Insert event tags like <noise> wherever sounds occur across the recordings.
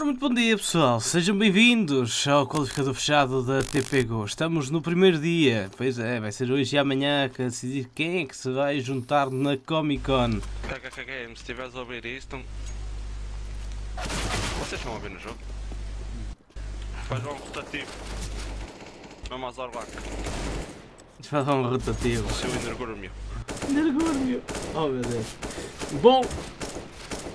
Ora, muito bom dia pessoal, sejam bem-vindos ao qualificador fechado da TPGO. Estamos no primeiro dia, pois é, vai ser hoje e amanhã que decidir quem é que se vai juntar na Comic Con. KKK se tiveres a ouvir isto. Então- Vocês vão ouvir no jogo? Faz um rotativo. Vamos às Orlac. Faz um rotativo. O seu energúrmio. Energúrmio! Oh meu Deus. Bom,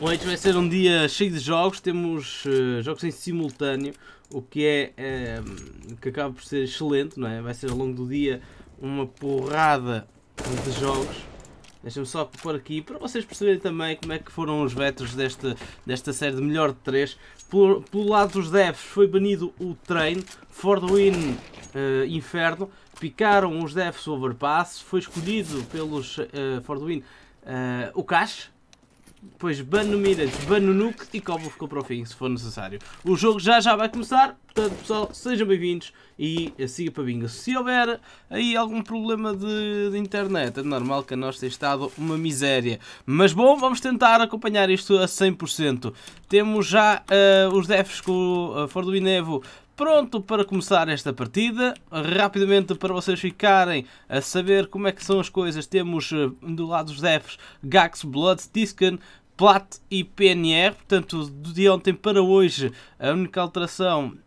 Hoje vai ser um dia cheio de jogos, temos uh, jogos em simultâneo, o que é eh, que acaba por ser excelente, não é? Vai ser ao longo do dia uma porrada de jogos. Deixa-me só pôr aqui para vocês perceberem também como é que foram os vetos desta, desta série de melhor de 3. Pelo, lado dos devs foi banido o Train, Ford Win uh, Inferno, picaram os devs overpass, foi escolhido pelos uh, Win uh, o Cash, depois bano miras, bano nuke e cobo ficou para o fim, se for necessário. O jogo já já vai começar, portanto pessoal, sejam bem-vindos e siga para bingo. Se houver aí algum problema de, de, internet, é normal que a nós tenha estado uma miséria. Mas bom, vamos tentar acompanhar isto a 100%. Temos já uh, os defs com o uh, eh, Forduinevo pronto para começar esta partida. Rapidamente para vocês ficarem a saber como é que são as coisas, temos eh, do lado dos Defs Gax, Bloods, Discan Plat e PNR. Portanto, de ontem para hoje a única alteração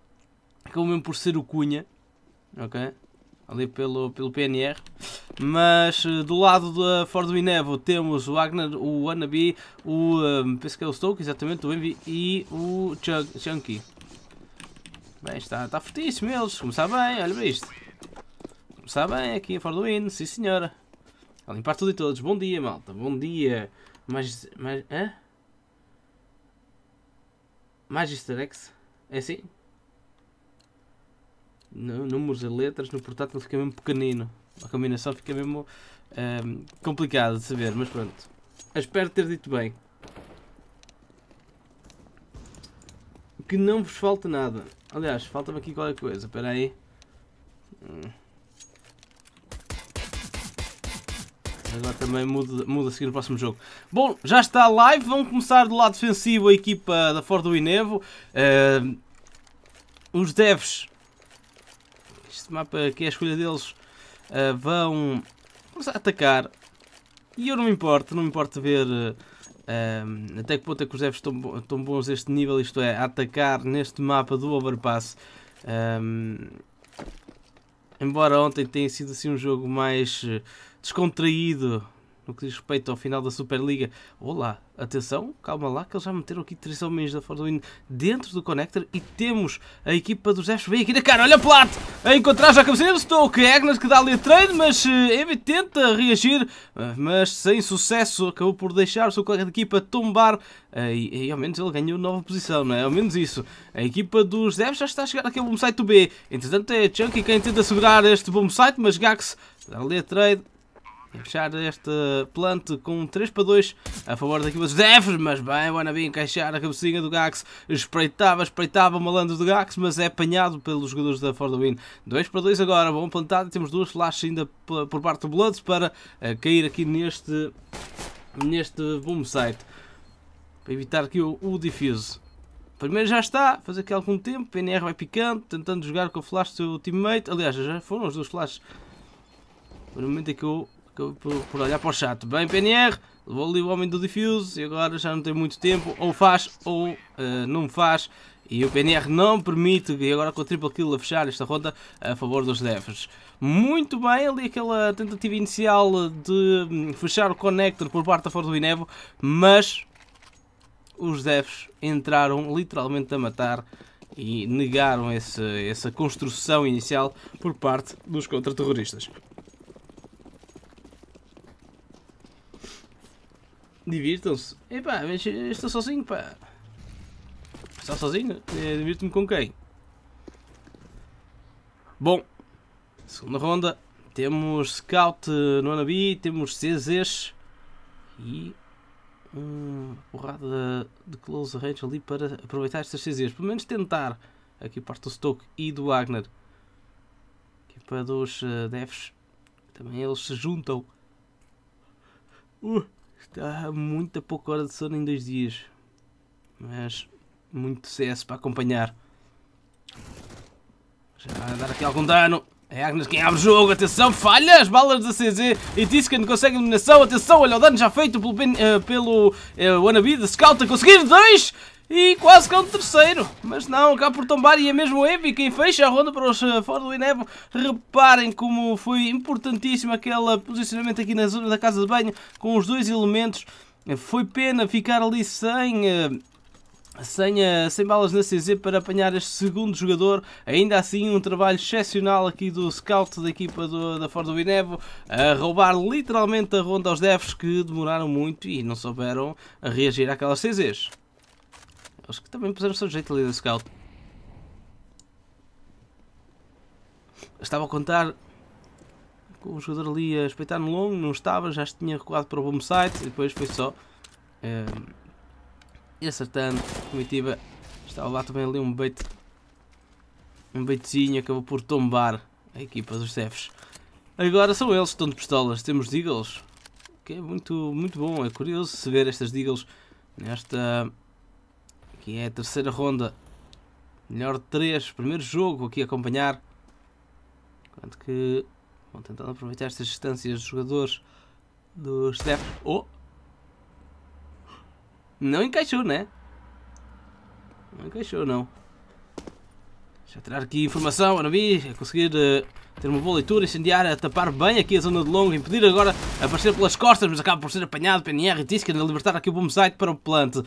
acabou mesmo por ser o Cunha. Ok? Ali pelo, pelo PNR. Mas eh, do lado da Ford Minevo temos o Wagner, o Wannabe, o. Um, eh, penso que é o Stoke, exatamente, o Envy e o Chunky. Bem, está, está fortíssimo eles. Começar bem, olha para isto. Começar bem aqui a Forduin, sim senhora. A limpar tudo e todos. Bom dia, malta. Bom dia. Mas. mas hã? Magister X? É assim? No, números e letras no portátil fica mesmo pequenino. A combinação fica mesmo um, ehm, complicada de saber, mas pronto. espero ter dito bem. Que não vos falta nada. Aliás, falta-me aqui qualquer coisa, espera aí. Hum. Agora também muda, muda a seguir no próximo jogo. Bom, já está live. Vamos começar do lado defensivo a equipa da Ford do Inevo. Uh, os devs. Este mapa aqui é a escolha deles. Uh, vão começar a atacar. E eu não me importo, não me importo ver. Uh, até que ponto é que os devs estão, estão bons este nível, isto é, a atacar neste mapa do overpass. Um, embora ontem tenha sido assim um jogo mais eh, descontraído no que diz respeito ao final da Superliga. Olá, atenção, calma lá, que eles já meteram aqui três homens da Ford Wind dentro do Connector e temos a equipa dos bem aqui na cara. Olha Plat, a encontrar já a cabeceira, o Agnes que dá ali a treino, mas Evi eh, tenta reagir, eh, mas sem sucesso, acabou por deixar o seu colega de equipa tombar eh, e, e ao menos ele ganhou nova posição, não é? Ao menos isso. A equipa dos Devs já está a chegar aqui ao bom site B, entretanto é Chunky quem tenta segurar este bom site, mas Gax dá ali a trade, fechar este plante com 3 para 2 a favor daqui dos Devs, mas bem, o Wannabe encaixar a cabecinha do Gax, espreitava, espreitava o malandro do Gax, mas é apanhado pelos jogadores da For the Win. 2 para 2 agora, bom plantado, temos duas flashes ainda por parte do Bloods para eh, cair aqui neste, neste boom site, para evitar aqui o, o defuse. Primeiro já está, faz aqui algum tempo, PNR vai picando, tentando jogar com o flash do seu teammate, aliás, já foram os dois flashes. No momento em é que eu por, por olhar para o chato. Bem, PNR, levou ali o homem do Diffuse e agora já não tem muito tempo. Ou faz ou uh, não faz. E o PNR não permite, e agora com o triple kill a fechar esta ronda a favor dos devs. Muito bem, ali aquela tentativa inicial de hum, fechar o connector por parte da Ford do Inevo, mas os devs entraram literalmente a matar e negaram esse, essa construção inicial por parte dos contraterroristas. terroristas Divirtam-se. Epá, mas estou sozinho, pá. Está sozinho? É, divirto-me com quem? Bom, segunda ronda. Temos Scout eh, no Anabi, temos CZs e uma eh, porrada de close range ali para aproveitar estas CZs. Pelo menos tentar aqui parte do Stoke e do Wagner. Equipa dos eh, Devs. Também eles se juntam. Uh há muita pouca hora de sono em dois dias. Mas muito sucesso para acompanhar. Já vai dar aqui algum dano. É Agnes quem abre o jogo, atenção, falhas, balas da CZ e disse que não consegue eliminação, atenção, olha o dano já feito pelo, uh, pelo uh, Wannabe de Scout a conseguir dois e quase que é um terceiro, mas não, cá por tombar e é mesmo Evi quem fecha a ronda para os eh, fora do Inevo. Reparem como foi importantíssimo aquele posicionamento aqui na zona da casa de banho com os dois elementos. Foi pena ficar ali sem eh, sem, eh, sem balas na CZ para apanhar este segundo jogador. Ainda assim, um trabalho excepcional aqui do scout da equipa do, da Ford do Inevo a roubar literalmente a ronda aos devs que demoraram muito e não souberam reagir àquelas CZs. Acho que também pusemos seu jeito ali do scout. estava a contar com o jogador ali a espetar no longo, não estava, já tinha recuado para o bom site e depois foi só um, ehm, e acertando. A comitiva estava lá também ali um bait, um baitzinho, acabou por tombar a equipa dos chefes. Agora são eles que estão de pistolas, temos Deagles, que é muito, muito bom, é curioso se ver estas Deagles nesta aqui é a terceira ronda. Melhor de três, primeiro jogo aqui a acompanhar. Enquanto que vão tentando aproveitar estas distâncias dos jogadores do Steps. Oh! Não encaixou, né? Não encaixou, não. Deixa eu tirar aqui informação, eu não vi. A é conseguir uh, ter uma boa leitura, incendiar, a tapar bem aqui a zona de longo, impedir agora aparecer pelas costas, mas acaba por ser apanhado. PNR e Tiskin a libertar aqui o bom site para o plant. Uh,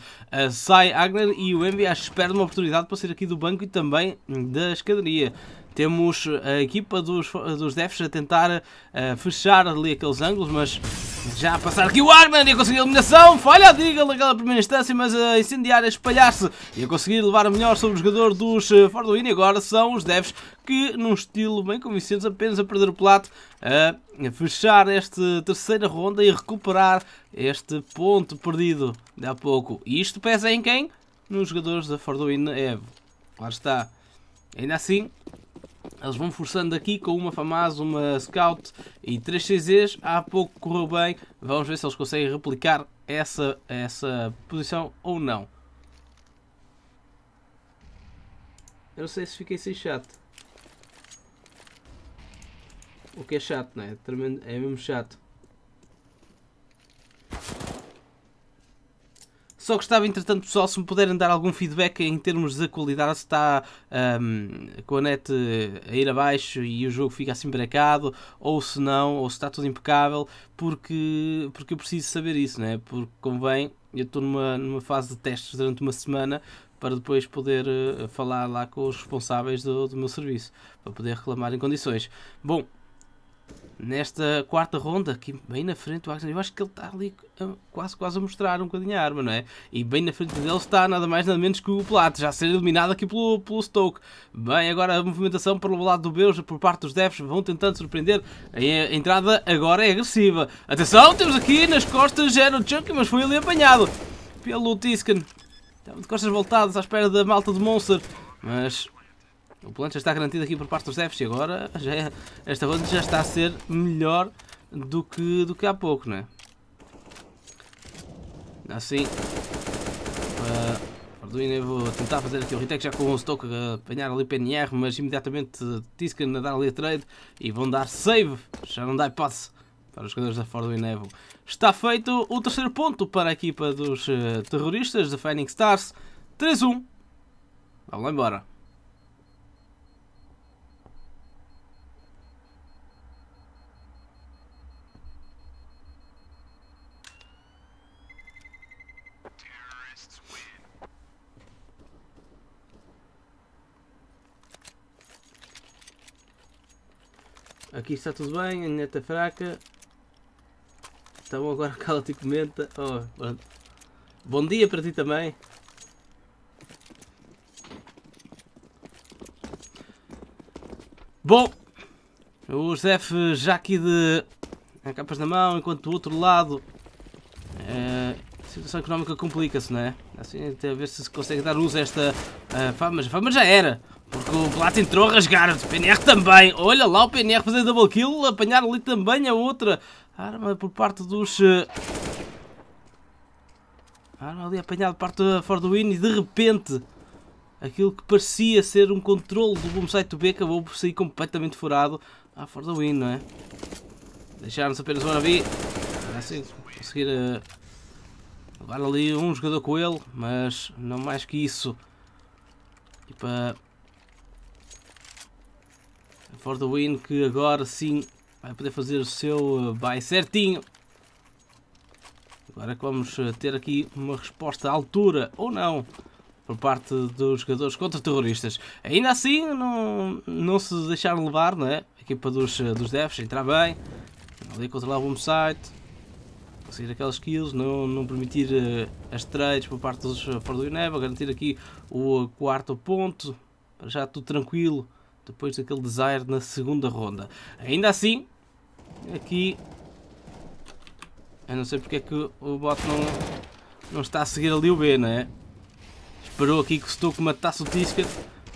sai Agner e o Envy à espera de uma oportunidade para ser aqui do banco e também da escadaria. Temos a equipa dos, dos Defs a tentar uh, fechar ali aqueles ângulos, mas já a passar aqui o Arman e a conseguir a eliminação. Falha a Deagle naquela primeira instância, mas a incendiar, a espalhar-se e a conseguir levar a melhor sobre o jogador dos eh, Forduin. E agora são os devs que, num estilo bem convincente, apenas a perder o plato, a fechar esta terceira ronda e recuperar este ponto perdido de há pouco. E isto pesa em quem? Nos jogadores da Forduin Evo. Claro está. Ainda assim, eles vão forçando aqui com uma Famaz, uma Scout e 3 CZs. Há pouco correu bem. Vamos ver se eles conseguem replicar essa, essa posição ou não. Eu não sei se fiquei sem chato. O que é chato, não é? É mesmo chato. Só gostava, entretanto, pessoal, se me puderem dar algum feedback em termos da qualidade, se está um, com a net eh, a ir abaixo e o jogo fica assim brecado, ou se não, ou se está tudo impecável, porque, porque eu preciso saber isso, né? porque convém, eu estou numa, numa fase de testes durante uma semana para depois poder uh, falar lá com os responsáveis do, do meu serviço, para poder reclamar em condições. Bom, nesta quarta ronda, aqui bem na frente do Axel, eu acho que ele está ali ah, quase quase a mostrar um bocadinho a arma, não é? E bem na frente dele está nada mais nada menos que o Plato, já a ser eliminado aqui pelo, pelo Stoke. Bem, agora a movimentação pelo lado do Beuja por parte dos Devs, vão tentando surpreender, a entrada agora é agressiva. Atenção, temos aqui nas costas, era o Chucky, mas foi ali apanhado pelo Tiscan. Estava de costas voltadas à espera da malta de Monster, mas o plano já está garantido aqui por parte dos devs e agora já, é- esta ronda já está a ser melhor do que, do que há pouco, não é? Assim, uh, Arduino, eu vou tentar fazer aqui o retake já com um stock a apanhar ali PNR, mas imediatamente Tiscan a dar ali a trade e vão dar save, já não dá hipótese para os jogadores da Ford Está feito o terceiro ponto para a equipa dos uh, terroristas da Phoenix Stars, 3-1. Vamos lá embora. Aqui está tudo bem, a fraca. está é fraca. Então agora <laughs> cala-te comenta. Oh, Bom dia para ti também. Bom, o Zef já aqui de capas na mão, enquanto do outro lado é, a situação económica complica-se, não é? Assim, até a ver se se consegue dar uso a esta eh, fama, mas a fama já era. Porque o Plato entrou a rasgar o PNR também. Olha lá o PNR fazer double kill, apanhar ali também a outra arma por parte dos... A eh, arma ali apanhada por parte da Ford Win e de repente aquilo que parecia ser um controle do Boom Site B acabou por sair completamente furado à Ford Win, não é? Deixaram-se apenas uma navio. Assim, conseguir uh, levar ali um jogador com ele, mas não mais que isso. E para for the win, que agora sim vai poder fazer o seu eh, vai certinho. Agora é que vamos eh, ter aqui uma resposta à altura, ou não, por parte dos jogadores contra terroristas. Ainda assim, não, não se deixaram levar, não é? A equipa dos, eh, dos devs entrar bem, ali controlar o site, conseguir aquelas kills, não, não permitir as trades por parte dos Fordo Neva, é? garantir aqui o quarto ponto, para já tudo tranquilo depois daquele desire na segunda ronda. Ainda assim, aqui... Eu não sei porque é que o bot não, não está a seguir ali o B, não é? Esperou aqui que o stoke matasse o Tisca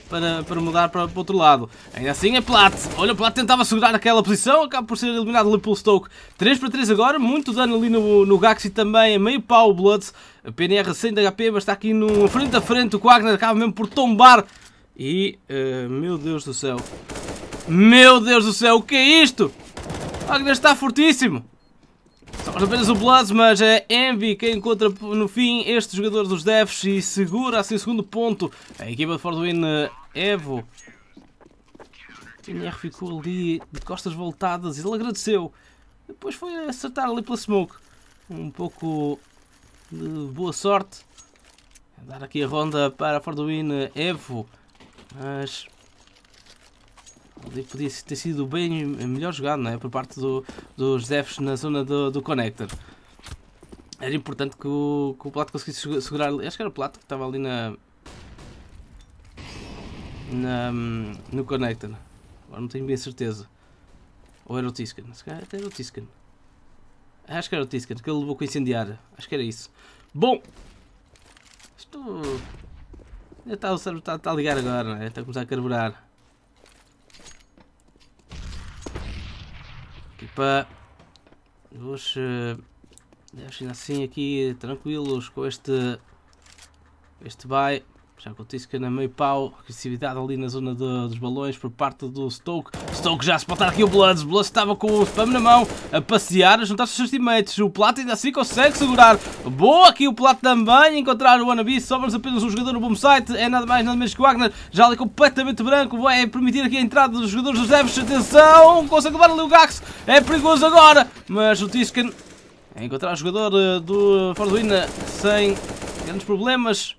para, para mudar para, para, outro lado. Ainda assim é Plat. Olha, o Plat tentava segurar aquela posição, acaba por ser eliminado ali pelo Stoke. 3 para 3 agora, muito dano ali no, no Gaxi também, é meio pau o Bloods. A PNR sem de HP, mas está aqui no frente a frente, o Wagner acaba mesmo por tombar e, uh, meu Deus do céu. Meu Deus do céu, o que é isto? O Agnes está fortíssimo. São apenas o Blaz, mas é Envy que encontra no fim este jogador dos devs e segura assim o segundo ponto. A equipa de Fordwin eh, Evo. TNR ficou ali de costas voltadas e ele agradeceu. Depois foi acertar ali pela smoke. Um pouco de boa sorte. Dar aqui a ronda para Fordwin eh, Evo. Mas podia ter sido bem melhor jogado, não é? Por parte do, dos devs na zona do, do connector. Era importante que o, que o Plato conseguisse segurar Acho que era o Plato que estava ali na. na no connector. Agora não tenho bem certeza. Ou era o Tiscan? Se calhar até era o Tiscan. Acho que era o Tiscan, que ele levou com incendiário. Acho que era isso. Bom! Está, o cérebro está, está a ligar agora, Está é? a começar a carburar. Equipa. Vamos. Deixa eh, assim aqui tranquilos com este. Este bye. Já acontece que na meio pau, agressividade ali na zona de, dos balões por parte do Stoke. Stoke já a espantar aqui o Bloods. Bloods estava com o spam na mão, a passear, a juntar -se os seus teammates. O Plato ainda assim consegue segurar. Boa aqui o Plato também, encontrar o Anabis. Sobra-nos apenas um jogador no boom site. É nada mais, nada menos que o Wagner. Já ali completamente branco, vai permitir aqui a entrada dos jogadores dos Devs. Atenção, consegue levar ali o Gax. É perigoso agora, mas o Tisken... É encontrar o jogador eh, do Forduina sem grandes problemas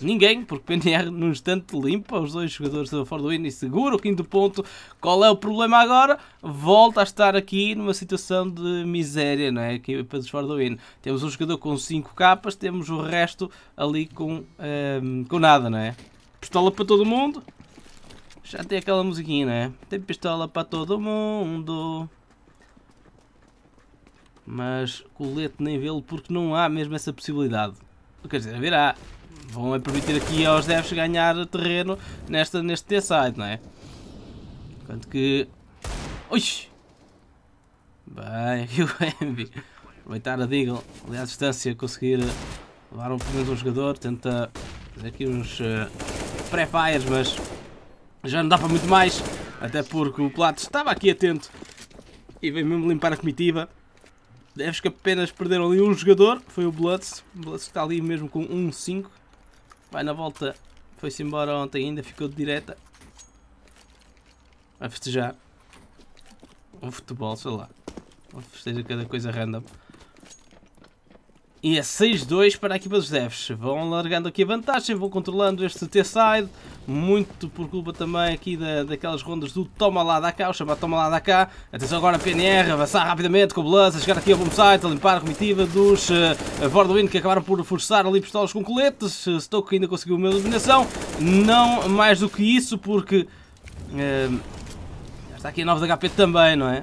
ninguém, porque PNR num instante limpa os dois jogadores da Ford Win e segura o quinto ponto. Qual é o problema agora? Volta a estar aqui numa situação de miséria, não é? Aqui para os Ford Win. Temos um jogador com 5 capas, temos o resto ali com, um, ehm, com nada, não é? Pistola para todo mundo. Já tem aquela musiquinha, não é? Tem pistola para todo mundo. Mas colete nem vê-lo porque não há mesmo essa possibilidade. Quer dizer, virá. Vão permitir aqui aos devs ganhar terreno nesta, neste T-side, não é? Enquanto que... Ui! Bem, <laughs> viu o Envy. Aproveitar a Deagle. Ali à distância conseguir levar um, pelo menos um jogador. Tenta fazer aqui uns uh, pré-fires, mas já não dá para muito mais. Até porque o Plato estava aqui atento. E veio mesmo limpar a comitiva deves que apenas perderam ali um jogador, que foi o Bloods. O Bloods está ali mesmo com 1-5. Vai na volta, foi-se embora ontem ainda, ficou de direta. Vai festejar. o futebol, sei lá. Festeja cada coisa random. E é 6-2 para a equipa dos devs. Vão largando aqui a vantagem, vão controlando este T-side. Muito por culpa também aqui da, daquelas rondas do toma lá da cá, o chamado toma lá da cá. Atenção agora a PNR, avançar rapidamente com o Blast, a chegar aqui ao bom site, a limpar a comitiva dos uh, que acabaram por forçar ali pistolas com coletes. Uh, Stoke ainda conseguiu uma eliminação. Não mais do que isso, porque... Uh, já está aqui a 9 de HP também, não é?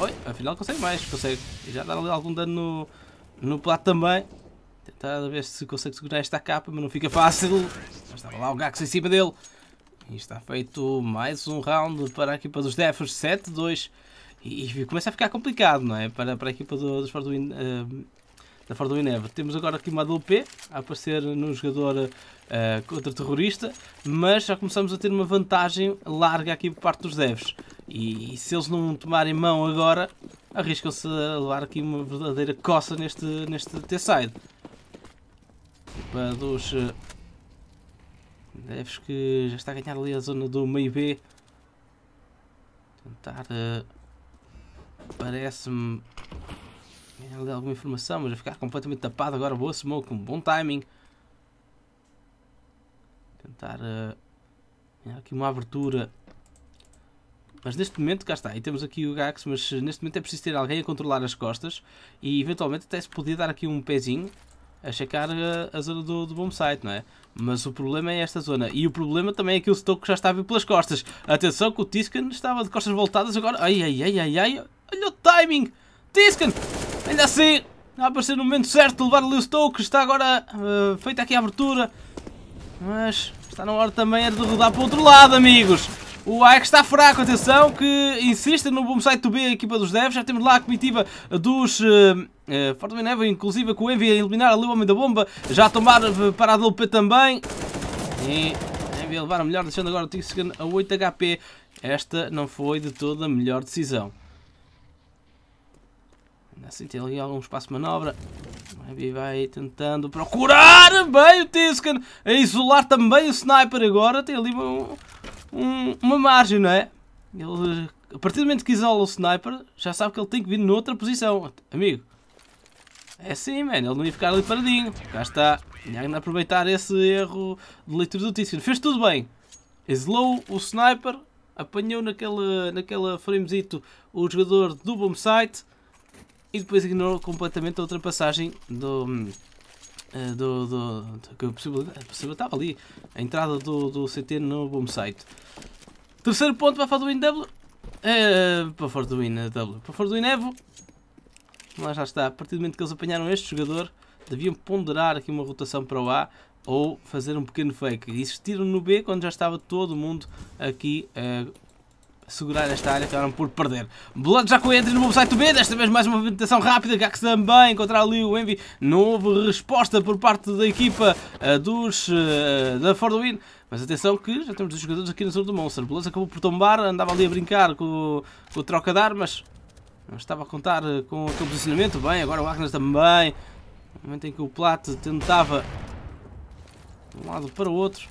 Oi, afinal consegue mais, consegue. E já dá ali algum dano no no plato também. Tentar ver se consegue segurar esta capa, mas não fica fácil. Já estava lá o Gax em cima dele. E está feito mais um round para a equipa dos Defers 7-2. E, e, começa a ficar complicado, não é? Para, para a equipa do, dos uh, da Ford Winever. Temos agora aqui uma DLP a aparecer no jogador uh, contra-terrorista, mas já começamos a ter uma vantagem larga aqui por parte dos devs. E, se eles não tomarem mão agora, arriscam-se a levar aqui uma verdadeira coça neste, neste T-side. Equipa dos Deves eh, que já está a ganhar ali a zona do meio B. Tentar. Uh, Parece-me. Ganhar ali alguma informação, mas a ficar completamente tapado agora. Boa smoke, um bom timing. Tentar. Uh, ganhar aqui uma abertura. Mas neste momento, cá está, e temos aqui o Gax, mas eh, neste momento é preciso ter alguém a controlar as costas e eventualmente até se podia dar aqui um pezinho a checar a, eh, a zona do, do site, não é? Mas o problema é esta zona. E o problema também é que o Stoke já está vir pelas costas. Atenção que o Tiscan estava de costas voltadas agora. Ai, ai, ai, ai, ai. Olha o timing. Tiscan, ainda assim, a aparecer no momento certo de levar ali o Stoke. Está agora uh, feita aqui a abertura. Mas está na hora também de rodar para o outro lado, amigos. O Ajax está fraco, atenção, que insiste no bom site do B, a equipa dos devs. Já temos lá a comitiva dos... Uh, uh, Fortnite inclusive com o Envy a eliminar ali o Homem da Bomba, já a tomar eh, para a DLP também. E Envy a levar a melhor, deixando agora o Tixican a 8 HP. Esta não foi de toda a melhor decisão. Ainda assim tem ali algum espaço de manobra. Envy vai tentando procurar bem o Tiscan a isolar também o Sniper agora. Tem ali um, um, uma margem, não é? Ele, a partir do momento que isola o sniper, já sabe que ele tem que vir noutra posição. Amigo, é assim, mano. Ele não ia ficar ali paradinho. Cá está. Nhagna aproveitar esse erro de leitura do Tissino. Fez tudo bem. Isolou o sniper. Apanhou naquela, naquela framezito o jogador do bomb site. E depois ignorou completamente a ultrapassagem do hum, do, eh, do, do, que ali a entrada do, do CT no boom site. Terceiro ponto para a Fordwin W. Uh, eh, para a Fordwin W. Para a Fordwin Evo. Mas já está. A partir do momento que eles apanharam este jogador, deviam ponderar aqui uma rotação para o A ou fazer um pequeno fake. Insistiram no B quando já estava todo mundo aqui uh, segurar esta área, acabaram por perder. Blood já com entra no meu site do B, desta vez mais uma movimentação rápida, Gax também encontrar ali o Envy. Não houve resposta por parte da equipa uh, dos, uh, da Ford Win. Mas atenção que já temos dois jogadores aqui no centro do Monster. Blood acabou por tombar, andava ali a brincar com, com o troca de armas. Não estava a contar eh, com o posicionamento. Bem, agora o Agnes também. No momento em que o Plate tentava de um lado para o outro.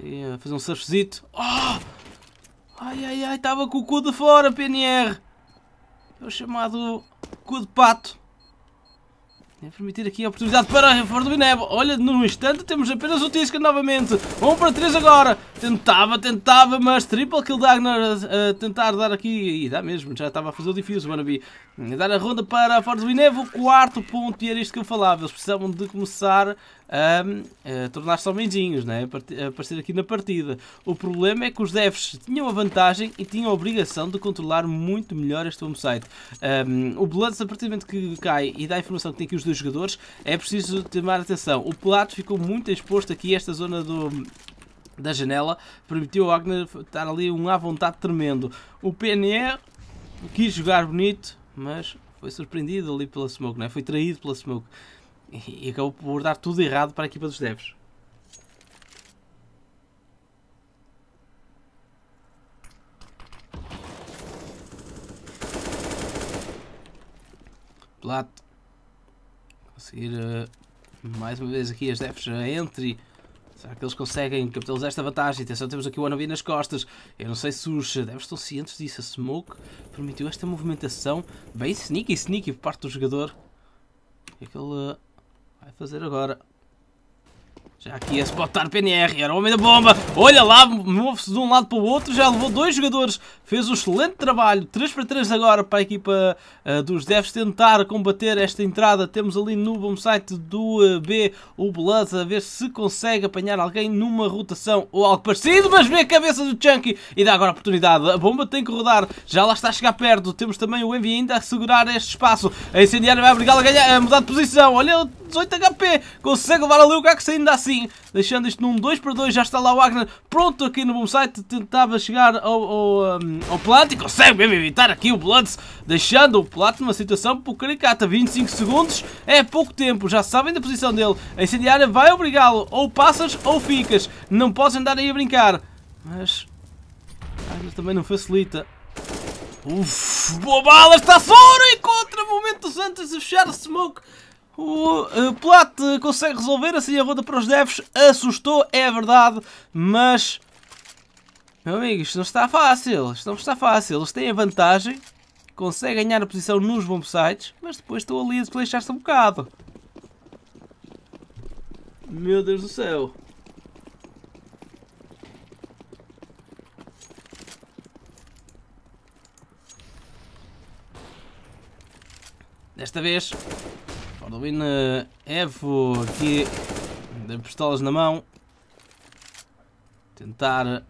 Ali a fazer um surfzito. Oh! Ai, ai, ai, estava com o cu de fora, PNR. É o chamado cu de pato. É permitir aqui a oportunidade para reforço do Neve. Olha, num instante temos apenas o Tisca novamente. 1 para 3 agora. Tentava, tentava, mas triple kill Dagner a, eh, a tentar dar aqui. E dá mesmo, já estava a fazer o difícil, Manabi. dar a ronda para a Ford do Inevo, o quarto ponto, e era isto que eu falava. Eles precisavam de começar eh, né? a, a tornar-se homenzinhos, né? a aparecer aqui na partida. O problema é que os devs tinham a vantagem e tinham a obrigação de controlar muito melhor este homesite. Um, o Bloods, a partir do momento que cai e dá a informação que tem aqui os dois jogadores, é preciso tomar atenção. O Plato ficou muito exposto aqui a esta zona do, da janela, permitiu ao Agner estar ali um à vontade tremendo. O PNR quis jogar bonito, mas foi surpreendido ali pela Smoke, né? foi traído pela Smoke. E, acabou por dar tudo errado para a equipa dos devs. Plato. Conseguir uh, eh, mais uma vez aqui as devs entre. Será que eles conseguem capitalizar esta vantagem? Atenção, temos aqui o Anobi nas costas. Eu não sei se os devs estão cientes disso. A Smoke permitiu esta movimentação bem sneaky, sneaky por parte do jogador. Aquele eh, Vai fazer agora. Já aqui a botar PNR, era o homem da bomba. Olha lá, move-se de um lado para o outro, já levou dois jogadores. Fez um excelente trabalho, 3 para 3 agora para a equipa uh, dos Devs tentar combater esta entrada. Temos ali no bom site do uh, B o Blood a ver se consegue apanhar alguém numa rotação ou algo parecido. Mas vê a cabeça do Chunky e dá agora a oportunidade. A bomba tem que rodar, já lá está a chegar perto. Temos também o Envy ainda a segurar este espaço. A incendiária vai obrigá-lo a, ganhar, a mudar de posição. Olha, 18 HP, consegue levar ali o Gax ainda assim bocadinho, deixando isto num 2 para 2, já está lá o Wagner pronto aqui no bom site, tentava chegar ao, ao, um, ao Plant e consegue mesmo evitar aqui o Bloods, deixando o Plant numa situação pouco caricata, 25 segundos é pouco tempo, já sabem da posição dele, a incendiária vai obrigá-lo, ou passas ou ficas, não podes andar aí a brincar, mas Wagner também não facilita, Uf, boa bala, está fora e contra momentos antes dos a fechar smoke o uh, eh, Plat consegue resolver assim a roda para os devs. Assustou, é verdade, mas... Meu amigo, isto não está fácil. Isto não está fácil. Eles têm a vantagem. Conseguem ganhar a posição nos bombsites. Mas depois estão ali a despleixar-se um bocado. Meu Deus do céu. Desta vez Ordoline eh, Evo aqui, de pistolas na mão. Tentar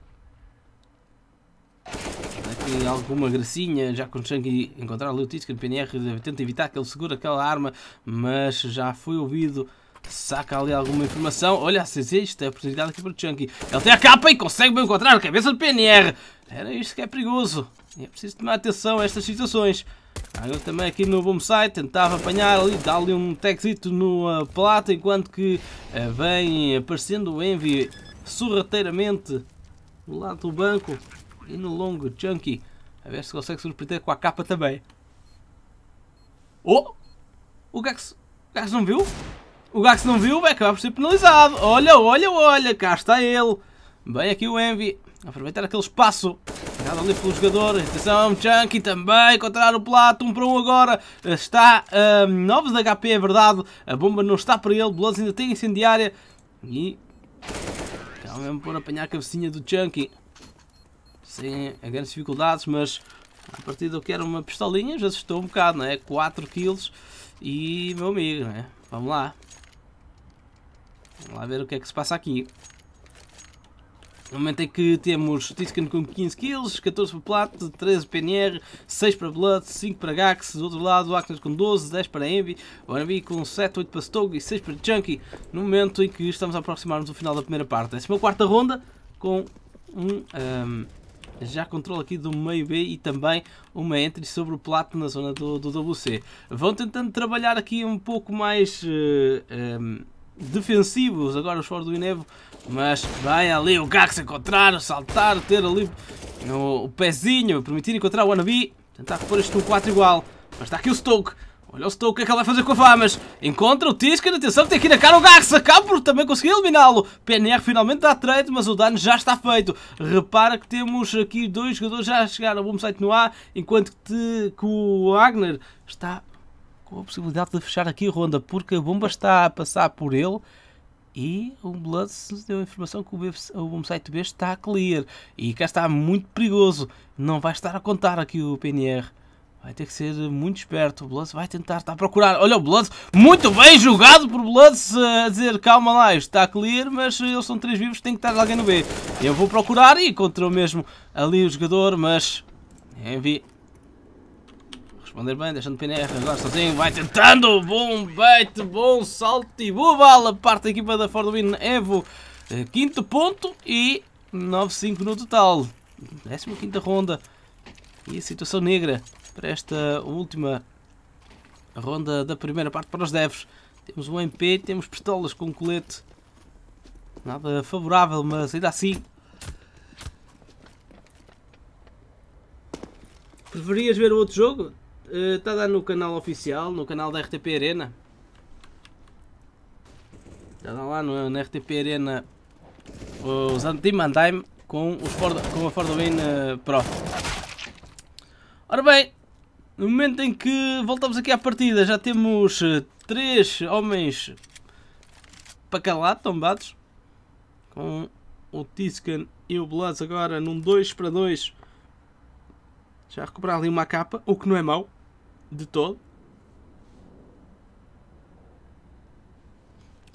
aqui alguma gracinha, já consegue encontrar ali o Tisca de PNR, tenta evitar que ele segure aquela arma, mas já foi ouvido saca ali alguma informação. Olha, se existe é a oportunidade aqui para o Chunky. Ele tem a capa e consegue encontrar a cabeça do PNR. Era isto que é perigoso. E é preciso tomar atenção a estas situações. Agora ah, também aqui no boom site, tentava apanhar ali, dá ali um texito no uh, ah, plato, enquanto que uh, vem aparecendo o Envy sorrateiramente do lado do banco e no longo Chunky. A ver se consegue surpreender com a capa também. Oh! O Gax, o Gax não viu? O Gax não viu, é vai acabar por ser penalizado. Olha, olha, olha, cá está ele. Bem aqui o Envy. Aproveitar aquele espaço. Nada ali pelo jogador. Atenção, Chunky também. Encontrar o plato. Um para um agora. Está a um, 9 de HP, é verdade. A bomba não está para ele. Blood ainda tem incendiária. E... Está mesmo é por apanhar a cabecinha do Chunky. Sem grandes dificuldades, mas... A partir do que era uma pistolinha, já assustou um bocado, não é? 4 kills e meu amigo, não é? Vamos lá. Vamos lá ver o que é que se passa aqui. No momento em que temos Tiscan com 15 kills, 14 para Plato, 13 para PNR, 6 para Blood, 5 para Gax, do outro lado Aknas com 12, 10 para Envy, Envy com 7, 8 para Stog e 6 para Chunky, no momento em que estamos a aproximar-nos do final da primeira parte. Décima quarta ronda com um, um ehm, já controle aqui do meio B e também uma entry sobre o plato na zona do, do WC. Vão tentando trabalhar aqui um pouco mais... Uh, eh, um, ehm, defensivos, agora os fora do Inevo, mas vai ali o Gax encontrar, saltar, ter ali o pezinho, permitir encontrar o Wannabe, tentar repor este um 4 igual, mas está aqui o Stoke, olha o Stoke, o que é que ele vai fazer com a Famas, encontra o Tisker, atenção, tem aqui na cara o Gax, acaba por também conseguir eliminá-lo, PNR finalmente dá trade, mas o dano já está feito, repara que temos aqui dois jogadores já a chegar ao bom site no A, enquanto que, te, que o Wagner está a possibilidade de fechar aqui a ronda, porque a bomba está a passar por ele e o Bloods deu a informação que o, BFC, o bombsite B está a clear e cá está muito perigoso. Não vai estar a contar aqui o PNR. Vai ter que ser muito esperto. O Bloods vai tentar, está a procurar. Olha o Bloods, muito bem jogado por Bloods eh, a dizer calma lá, está a clear, mas eles são três vivos, tem que estar alguém no B. Eu vou procurar e encontrou mesmo ali o jogador, mas envi Responder bem, deixando o PNR agora sozinho. Vai tentando. Bom bait, bom salto e boa bala. Parte da equipa da Ford Win Evo. Eh, quinto ponto e 9-5 no total. 15 ronda. E a situação negra para esta última ronda da primeira parte para os devs. Temos um MP, temos pistolas com colete. Nada favorável, mas ainda assim. Preferias ver o outro jogo? Está eh, uh, a dar no canal oficial, no canal da RTP Arena. Está a dar lá no, na RTP Arena usando com, os Ford, com a Ford Win uh, eh, Pro. Ora bem, no momento em que voltamos aqui à partida, já temos uh, três homens para calar, tombados. Com o Tiscan e o Blas agora num 2 para 2. Já recuperar ali uma capa, o que não é mau de todo.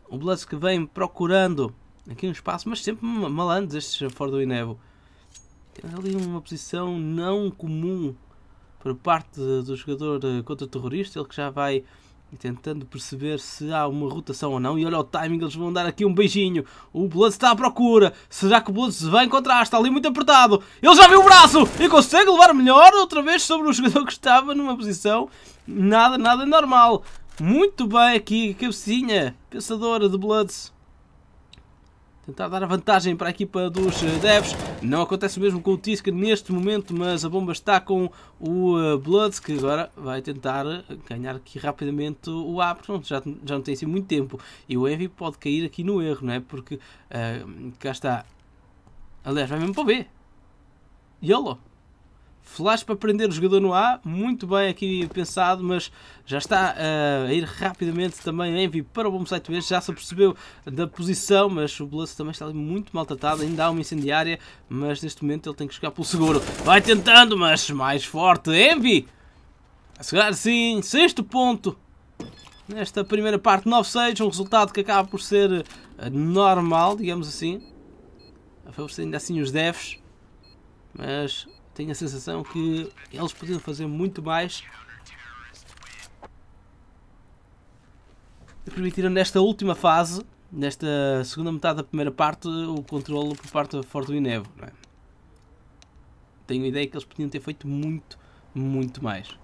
O Blast que vem procurando aqui um espaço, mas sempre malandros estes fora do Inevo. Tem ali uma posição não comum por parte do jogador eh, contra-terrorista, ele que já vai e tentando perceber se há uma rotação ou não. E olha o timing, eles vão dar aqui um beijinho. O Blood está à procura. Será que o Blood se vai encontrar? Está ali muito apertado. Ele já viu o braço e consegue levar melhor outra vez sobre o jogador que estava numa posição nada, nada normal. Muito bem aqui, cabecinha pensadora de Bloods tentar dar a vantagem para a equipa dos eh, Devs. Não acontece o mesmo com o Tisk neste momento, mas a bomba está com o eh, Bloods, que agora vai tentar eh, ganhar aqui rapidamente o A, já, já não tem assim muito tempo. E o Envy pode cair aqui no erro, não é? Porque uh, cá está. Aliás, vai mesmo para o B. YOLO. Flash para prender o jogador no A, muito bem aqui pensado, mas já está uh, a ir rapidamente também Envy para o bom site B, já se percebeu da posição, mas o Blast também está ali muito maltratado, ainda há uma incendiária, mas neste momento ele tem que chegar pelo seguro. Vai tentando, mas mais forte, Envy! A segurar sim, sexto ponto nesta primeira parte 9-6, um resultado que acaba por ser eh, normal, digamos assim. A favorecer ainda assim os devs, mas tenho a sensação que eles podiam fazer muito mais permitiram nesta última fase, nesta segunda metade da primeira parte, o controle por parte da Ford Inevo. Não é? Tenho a ideia que eles podiam ter feito muito, muito mais.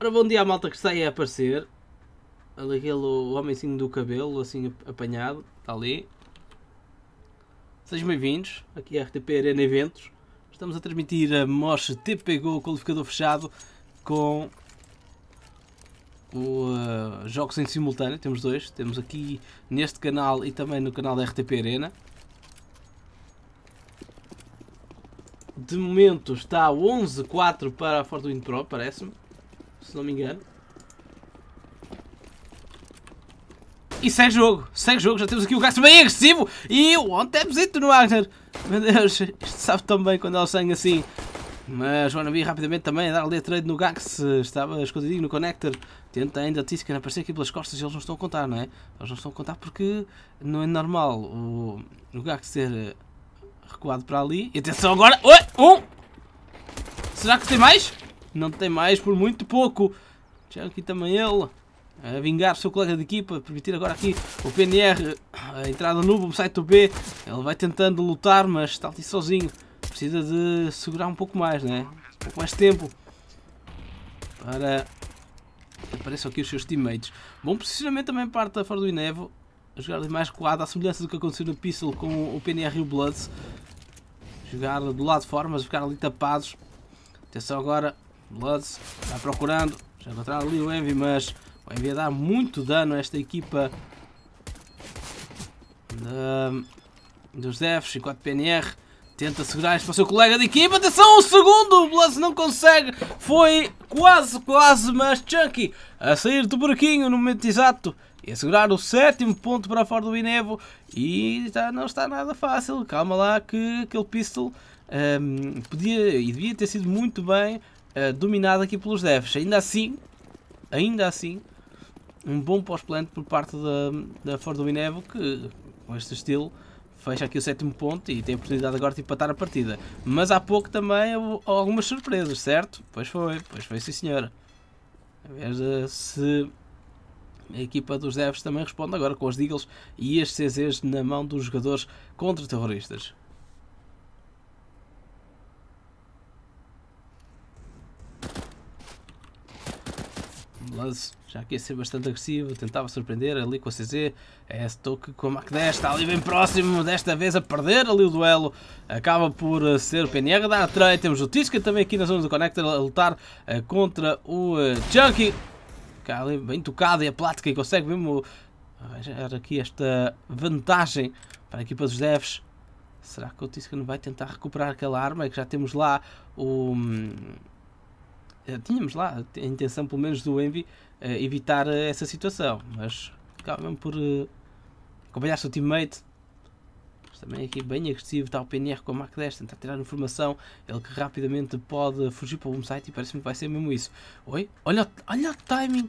Ora, bom dia à malta que está aí a aparecer aquele homenzinho do cabelo, assim apanhado, está ali. Sejam bem-vindos aqui à é RTP Arena Eventos. Estamos a transmitir a Mosh TPGO qualificador fechado com o, uh, jogos em simultâneo. Temos dois, temos aqui neste canal e também no canal da RTP Arena. De momento está 11-4 para a Fortune Pro, parece-me, se não me engano. E segue jogo, segue jogo, já temos aqui o gasto bem agressivo e o on-tapzito no Wagner. Meu Deus, isto sabe tão bem quando há o sangue assim. Mas o Wannabe rapidamente também a dar ali a trade no Gax, estava escondidinho no connector. Tenta ainda a Tiscan aparecer aqui pelas costas e eles não estão a contar, não é? Eles não estão a contar porque não é normal o, o Gax ter eh, recuado para ali. E atenção agora! Oi! Um! Será que tem mais? Não tem mais por muito pouco. Já aqui também ele a vingar o seu colega de equipa, permitir agora aqui o PNR a entrada no bomb site do B. Ele vai tentando lutar, mas está ali sozinho. Precisa de segurar um pouco mais, né? um pouco mais de tempo para apareçam aqui os seus teammates. Bom posicionamento também parte da fora do Inevo, a jogar ali mais coado, à semelhança do que aconteceu no Pistol com o PNR e o Bloods. Jogar do lado de fora, mas ficar ali tapados. Atenção agora, Bloods vai procurando, já encontraram ali o Envy, mas Vai vir dar muito dano a esta equipa de, dos Devs e 4 PNR. Tenta segurar isto para o seu colega de equipa. Atenção, um segundo! O Blast não consegue. Foi quase, quase, mas Chunky a sair do buraquinho no momento exato e a segurar o sétimo ponto para fora do Inevo. E não está nada fácil. Calma lá que aquele pistol um, ehm, podia e devia ter sido muito bem uh, dominado aqui pelos devs. Ainda assim, ainda assim, um bom pós-plant por parte da, da Ford do Inevo, que com este estilo fecha aqui o sétimo ponto e tem a oportunidade agora de empatar a partida. Mas há pouco também houve algumas surpresas, certo? Pois foi, pois foi sim senhora. A ver eh, se a equipa dos Devs também responde agora com os Deagles e as CZs na mão dos jogadores contra terroristas. já já quer ser bastante agressivo, tentava surpreender ali com a CZ. É Stoke com a Mac 10, está ali bem próximo, desta vez a perder ali o duelo. Acaba por eh, ser o PNR da Atrei. Temos o Tisca também aqui na zona do Connector a lutar eh, contra o eh, Chunky. Fica ali bem tocado e a Platka e consegue mesmo arranjar aqui esta vantagem para a equipa dos devs. Será que o Tisca não vai tentar recuperar aquela arma é que já temos lá o hum, eh, tínhamos lá a intenção, pelo menos, do Envy eh, evitar eh, essa situação, mas acabam por acompanhar o seu teammate. Mas também aqui bem agressivo, está o PNR com a Mark 10, tentar tirar informação. Ele que rapidamente pode fugir para o site e parece-me que vai ser mesmo isso. Oi? Olha, olha o timing!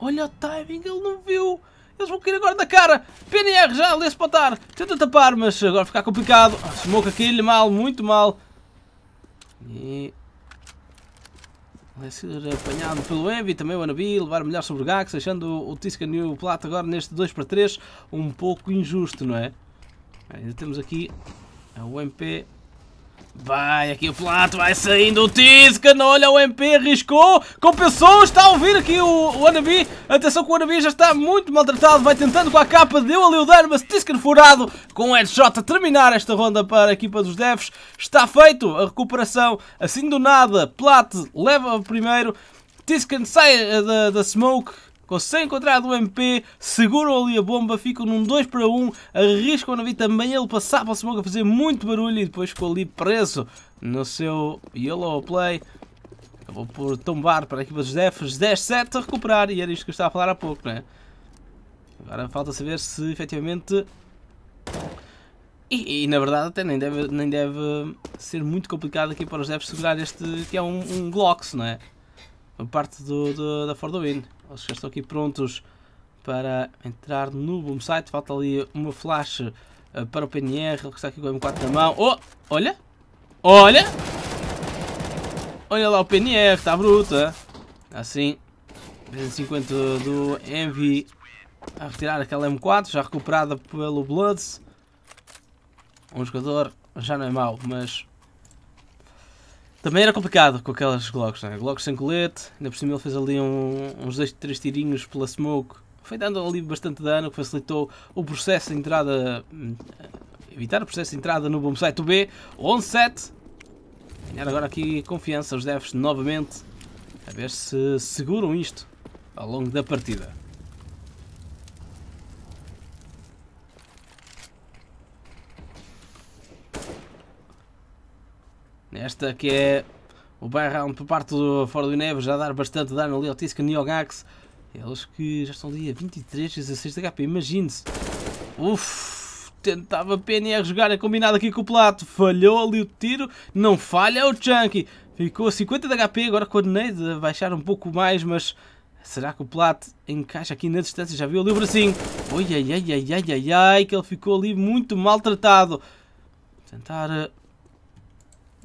Olha o timing, ele não viu! Eles vão cair agora na cara! PNR já, lê-se para Tenta tapar, mas agora fica complicado. Ah, smoke aquele mal, muito mal. E Vai ser apanhado pelo Envy e também o Anabi, levar melhor sobre o Gax, achando o Tiscan e o Plato agora neste 2 para 3 um pouco injusto, não é? Ainda temos aqui o MP Vai, aqui o Plato vai saindo, o Tiscan, olha o MP, arriscou, compensou, está a ouvir aqui o, o Anabi, atenção que o Anabi já está muito maltratado, vai tentando com a capa, deu ali o dano, mas Tiscan furado, com o headshot a terminar esta ronda para a equipa dos devs, está feito a recuperação, assim do nada, Plato leva o primeiro, Tiscan sai eh, da, da smoke, Consegue encontrar do MP, seguram ali a bomba, ficam num 2 para 1, arriscam o vida também, ele passava o smoke a fazer muito barulho e depois ficou ali preso no seu yellow play. Acabou por tombar para a equipa dos Defs 10-7 a recuperar e era isto que eu estava a falar há pouco, não é? Agora falta saber se efetivamente e, e, na verdade até nem deve, nem deve ser muito complicado aqui para os devs segurar este que é um, um Glocks, não é? Por parte do, do, da Ford Wind eles já estão aqui prontos para entrar no boom site. Falta ali uma flash eh, para o PNR. Ele está aqui com o M4 na mão. Oh! Olha! Olha! Olha lá o PNR, está bruta! Eh? Assim, 250 do Envy a retirar aquela M4, já recuperada pelo Bloods. Um jogador já não é mau, mas também era complicado com aquelas Glocks, né? Glocks sem colete, ainda por cima ele fez ali um, uns 2, 3 tirinhos pela smoke. Foi dando ali bastante dano, que facilitou o processo de entrada. Hum, evitar o processo de entrada no bombsite B. 11-7. Ganhar agora aqui confiança os devs novamente. A ver se seguram isto ao longo da partida. Nesta que é o background por parte do Ford Neves já dar bastante dano ali ao Tisca Neogax. Eles que já estão ali a 23, 16 de HP, imagine-se. Uff, tentava PNR jogar, a é combinado aqui com o Plato. Falhou ali o tiro, não falha o Chunky. Ficou a 50 de HP, agora com a Neide a baixar um pouco mais, mas será que o Plato encaixa aqui na distância? Já viu ali o bracinho. Oi, ai, ai, ai, ai, ai, ai, que ele ficou ali muito maltratado. Tentar eh,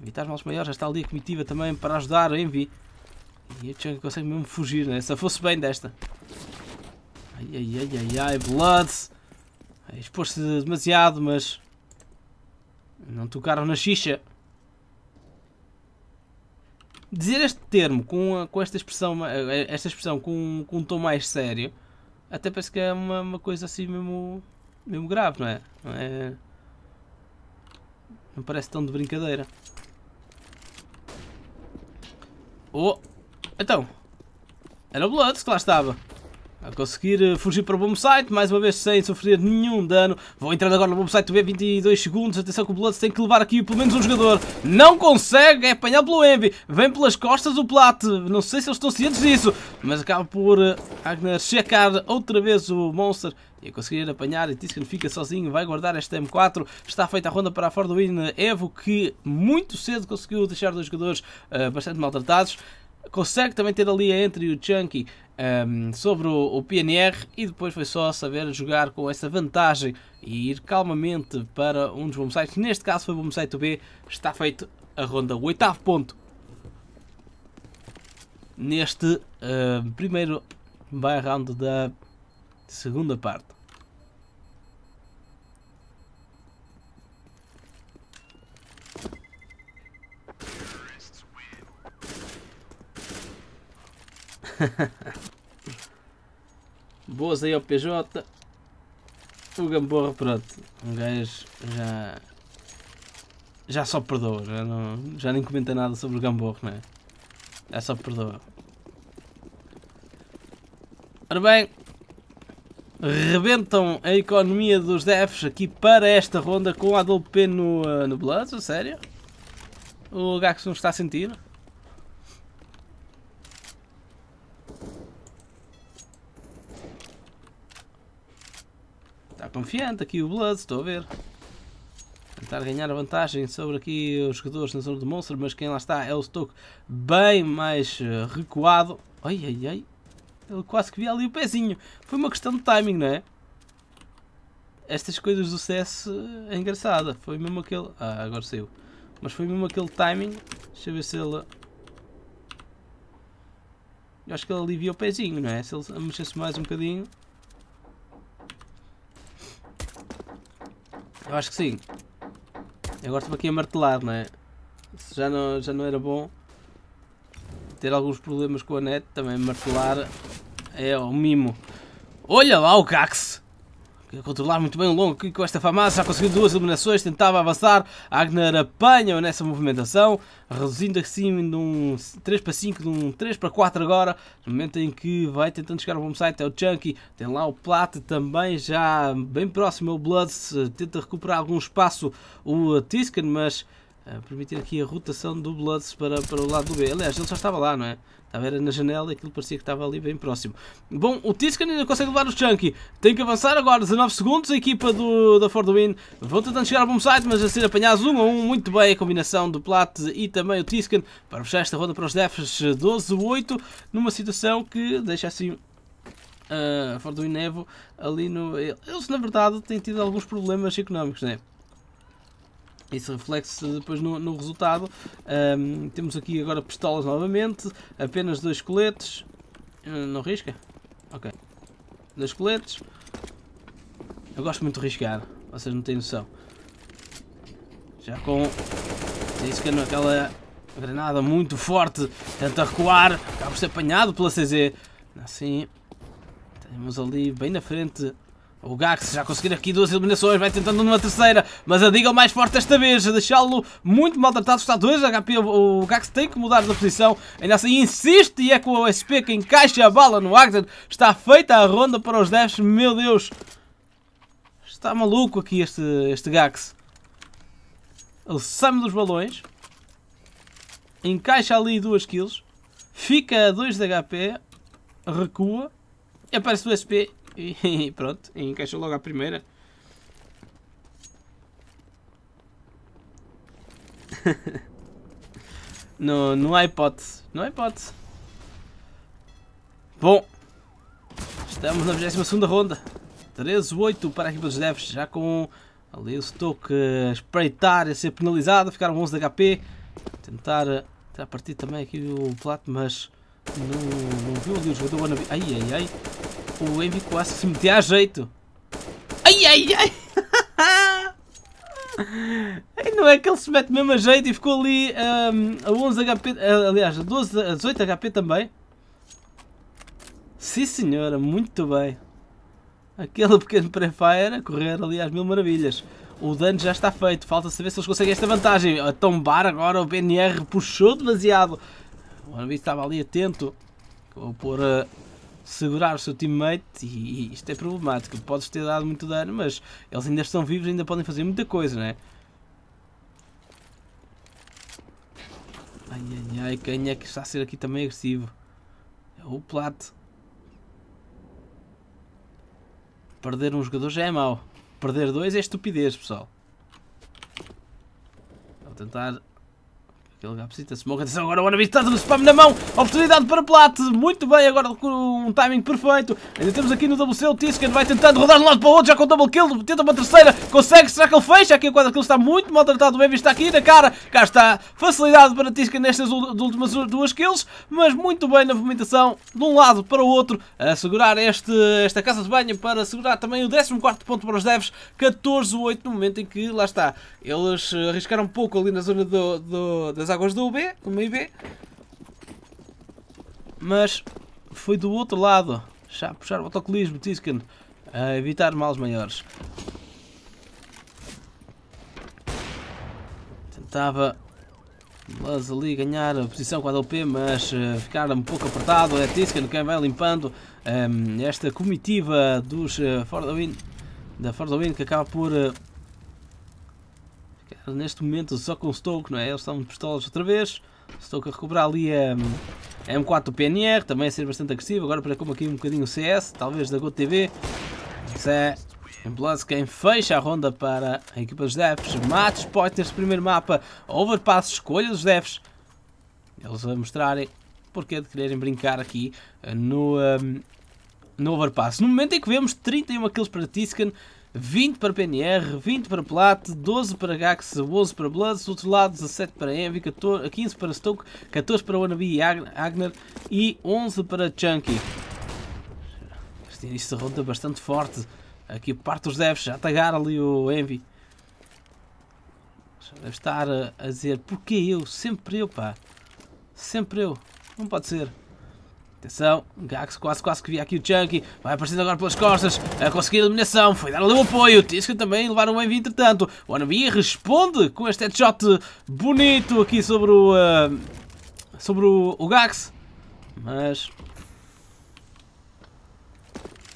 Evitar males maiores. Já está ali a comitiva também para ajudar o Envy. E a Chunk consegue mesmo fugir, né? Se fosse bem desta. Ai, ai, ai, ai, ai. exposto Expôs-se demasiado, mas... Não tocaram na xixa. Dizer este termo com, com esta expressão, eh, esta expressão com, com um tom mais sério, até parece que é uma, uma coisa assim mesmo, mesmo grave, não é? Não é? Não parece tão de brincadeira. Oh! Então. Era o Bloods que lá estava a conseguir eh, fugir para o bom site, mais uma vez sem sofrer nenhum dano. Vou entrando agora no bom site tu B22 segundos. Atenção que o Blood tem que levar aqui pelo menos um jogador. Não consegue, é apanhado pelo Envy. Vem pelas costas o Plat. Não sei se eles estão cientes disso, mas acaba por eh, Agner checar outra vez o Monster e a conseguir apanhar. E Tiscan fica sozinho, vai guardar esta M4. Está feita a ronda para a Ford Win eh, Evo, que muito cedo conseguiu deixar dois jogadores uh, bastante maltratados. Consegue também ter ali a entre o Chunky um, sobre o, o, PNR e depois foi só saber jogar com essa vantagem e ir calmamente para um dos bombsites, neste caso foi o bombsite B, está feito a ronda, o oitavo ponto neste uh, primeiro round da segunda parte. <laughs> Boas aí ao PJ. O Gamborra, pronto. Um gajo já. Já só perdoa. Já, não, já nem comenta nada sobre o Gamborra, não é? Já só perdoa. Ora bem. Rebentam a economia dos Defs aqui para esta ronda com a AWP eh, no, no Bloods, a sério? O Gax não está a sentir? confiante aqui o Blood, estou a ver. Tentar ganhar a vantagem sobre aqui os jogadores na zona do Monster, mas quem lá está é o Stoke bem mais eh, recuado. Ai, ai, ai. Ele quase que vi ali o pezinho. Foi uma questão de timing, não é? Estas coisas do CS eh, é engraçada. Foi mesmo aquele... Ah, agora saiu. Mas foi mesmo aquele timing. Deixa eu ver se ele... Eu acho que ele alivia o pezinho, não é? Se ele mexesse mais um bocadinho... Eu acho que sim. Agora estou aqui a martelar, não é? Se já não, já não era bom ter alguns problemas com a net, também martelar é o mimo. Olha lá o Gax! controlar muito bem o longo aqui com esta famosa, já conseguiu duas eliminações, tentava avançar, Agner apanha nessa movimentação, reduzindo assim de um 3 para 5, de um 3 para 4 agora, no momento em que vai tentando chegar ao bom site, é o Chunky, tem lá o Plat também, já bem próximo ao Bloods, tenta recuperar algum espaço o Tisken, mas a permitir aqui a rotação do Bloods para, para o lado do B. Aliás, ele já estava lá, não é? Estava era na janela, aquilo parecia que estava ali bem próximo. Bom, o Tiscan ainda consegue levar o Chunky. Tem que avançar agora, 19 segundos, a equipa do, da Ford Win vão tentando chegar ao bom site, mas a ser apanhados um a um. Muito bem a combinação do Plat e também o Tiscan para fechar esta ronda para os Defs 12-8, numa situação que deixa assim uh, Ford Win Evo ali no... Eles, na verdade, têm tido alguns problemas económicos, não é? isso reflexo depois no, no resultado. Um, temos aqui agora pistolas novamente, apenas dois coletes. Ah, não risca? Ok. Dois coletes. Eu gosto muito de riscar, vocês não têm noção. Já com é que é aquela granada muito forte, tenta recuar, acaba por ser apanhado pela CZ. Assim, temos ali bem na frente o Gax já conseguiu aqui duas eliminações, vai tentando numa terceira, mas a Diga é mais forte esta vez, deixá-lo muito maltratado, está 2, HP, o Gax tem que mudar de posição, ainda assim insiste e é com o SP que encaixa a bala no Axel, está feita a ronda para os devs, meu Deus, está maluco aqui este, este Gax. Ele some dos balões, encaixa ali 2 kills, fica a 2 de HP, recua, aparece o SP e <laughs> pronto, encaixou logo a primeira. <laughs> no, não há hipótese. Não há hipótese. Bom. Estamos na 22ª ronda. 13-8 para a equipa dos devs. Já com ali o Stoke eh, a espreitar a ser penalizado. Ficaram 11 de HP. Tentar eh, tirar partir também aqui o Plato, mas não, não viu ali o jogador. Ai, ai, ai o Envy quase se metia a jeito. Ai, ai, <laughs> ai! Não é que ele se mete mesmo a jeito e ficou ali um, a 11 HP, eh, aliás, a, 12, a 18 HP também. Sim senhora, muito bem. Aquele pequeno prefire a correr ali às mil maravilhas. O dano já está feito, falta saber se eles conseguem esta vantagem. A tombar agora, o BNR puxou demasiado. O Anubis estava ali atento. Vou pôr uh, segurar o seu teammate e, e isto é problemático. Podes ter dado muito dano, mas eles ainda estão vivos ainda podem fazer muita coisa, não é? Ai, ai, ai, quem é que está a ser aqui também agressivo? É o Plato. Perder um jogador já é mau. Perder dois é estupidez, pessoal. Vou tentar PLH visita Smoke, atenção agora o Anabis está do spam na mão, oportunidade para Plat, muito bem, agora com um timing perfeito, ainda temos aqui no WC o Tisken, vai tentando rodar de um lado para o outro, já com o double kill, tenta uma terceira, consegue, será que ele fecha? Aqui o quadro kill está muito maltratado, o Baby está aqui na cara, cá está, facilidade para Tisken nestas últimas duas kills, mas muito bem na movimentação, de um lado para o outro, a segurar este, esta casa de banho, para segurar também o 14 ponto para os devs, 14-8 no momento em que, lá está, eles eh, arriscaram um pouco ali na zona do, do das águas do B, como aí vê. Mas foi do outro lado. Já puxar o autocolismo, Tisken. A evitar males maiores. Tentava Buzz ali ganhar a posição com a DLP, mas uh, ficar um pouco apertado. É Tisken quem vai limpando um, ehm, esta comitiva dos uh, Ford da Ford que acaba por uh, neste momento só com o Stoke, não é? Eles estão de pistolas outra vez. Stoke a recuperar ali a, M4 do PNR, também a ser bastante agressivo. Agora para como aqui um bocadinho o CS, talvez da GoTV. Zé, é Plus quem fecha a ronda para a equipa dos Devs. Matos pode neste primeiro mapa. Overpass, escolha dos Devs. Eles a mostrarem porque de quererem brincar aqui eh, no, um, ehm, no Overpass. No momento em que vemos 31 kills para Tiscan, 20 para PNR, 20 para Plat, 12 para Gax, 11 para Bloods, do outro lado 17 para Envy, 14, 15 para Stoke, 14 para Wannabe e Agner e 11 para Chunky. Este início de ronda é bastante forte. Aqui parte os devs já atacar ali o Envy. Já deve estar a, a dizer, porque eu? Sempre eu, pá. Sempre eu. Não pode ser. Atenção, Gax quase quase que via aqui o Chunky, vai aparecendo agora pelas costas, a conseguir a eliminação, foi dar-lhe o apoio, Tisca também levar um bem-vindo entretanto, o Anavia responde com este headshot bonito aqui sobre o, uh, sobre o, o Gax, mas...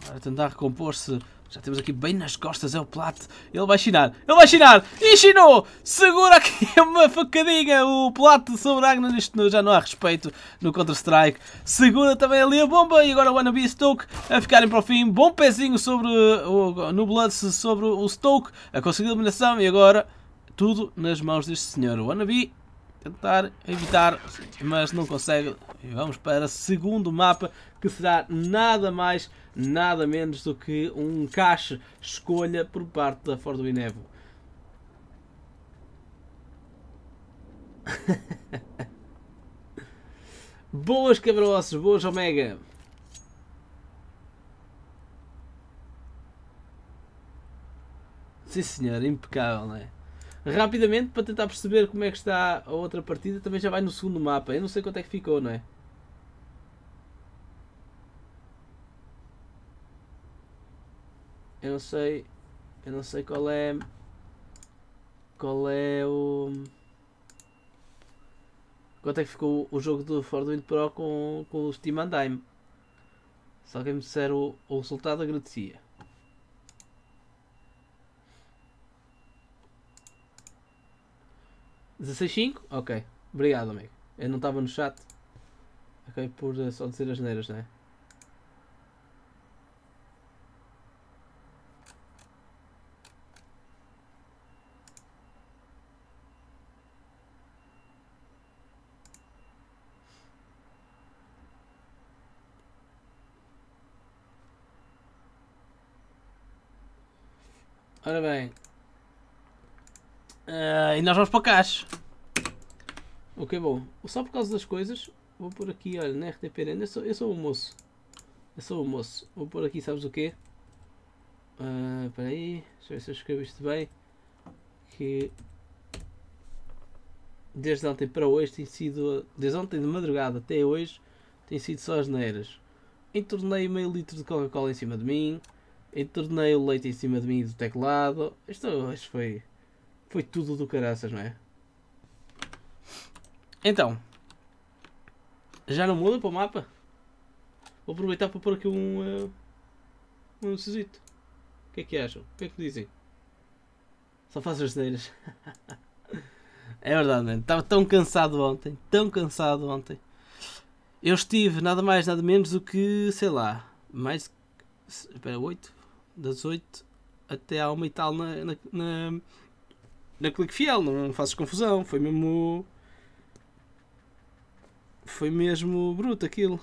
Vai tentar recompor-se já temos aqui bem nas costas, é o Plato. Ele vai chinar, ele vai chinar! E chinou! Segura aqui <laughs> uma facadinha! O Plato sobre Agnes, isto já não há respeito no Counter-Strike. Segura também ali a bomba e agora o Wannabe Stoke a ficarem para o fim. Bom pezinho sobre o, no Bloods sobre o Stoke a conseguir a eliminação e agora tudo nas mãos deste senhor. O Wannabe tentar evitar, mas não consegue. E vamos para o segundo mapa que será nada mais nada menos do que um caixa escolha por parte da Ford Winevo. <laughs> boas cabrossos, boas Omega. Sim senhor, impecável, não é? Rapidamente, para tentar perceber como é que está a outra partida, também já vai no segundo mapa. Eu não sei quanto é que ficou, não é? Eu não sei. Eu não sei qual é. Qual é o. Quanto é que ficou o jogo do Ford Wind Pro com, com o Steam and Dime? Se alguém me disser o, o resultado, agradecia. cinco Ok. Obrigado, amigo. Eu não estava no chat. Acabei por eh, só dizer as neiras, não é? Ora bem. Uh, e nós vamos para o cache. O que é bom. Só por causa das coisas, vou por aqui, olha, na RTPN. Eu sou, eu sou o moço. Eu sou o moço. Vou por aqui, sabes o quê? Uh, aí deixa eu ver se eu escrevo isto bem. Que desde ontem para hoje tem sido, desde ontem de madrugada até hoje, tem sido só as neiras. Entornei meio litro de Coca-Cola em cima de mim, Entornei o leite em cima de mim do teclado. Isto, foi. Foi tudo do caraças, não é? Então. Já não muda para o mapa? Vou aproveitar para pôr aqui um. Uh, um anúnciozito. O que é que acham? O que é que me dizem? Só faço as neiras. <laughs> é verdade, mano. Estava tão cansado ontem. Tão cansado ontem. Eu estive nada mais, nada menos do que, sei lá, mais. Espera, 8? das 8 até à 1 e tal na, na, na, na Clique Fiel, não faças confusão, foi mesmo. Foi mesmo bruto aquilo.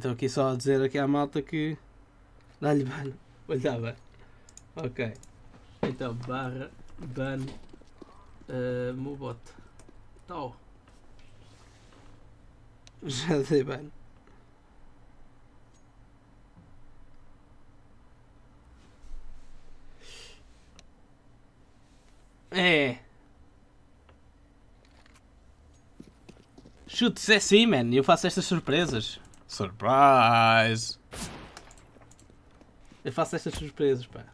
estou aqui só a dizer aqui à malta que dá-lhe ban. Olha, dá Ok. Então, barra ban uh, eh, mobot. Tal. <laughs> Já dei ban. É. Chutes é assim, man. Eu faço estas surpresas. Surprise! Eu faço estas surpresas, pá.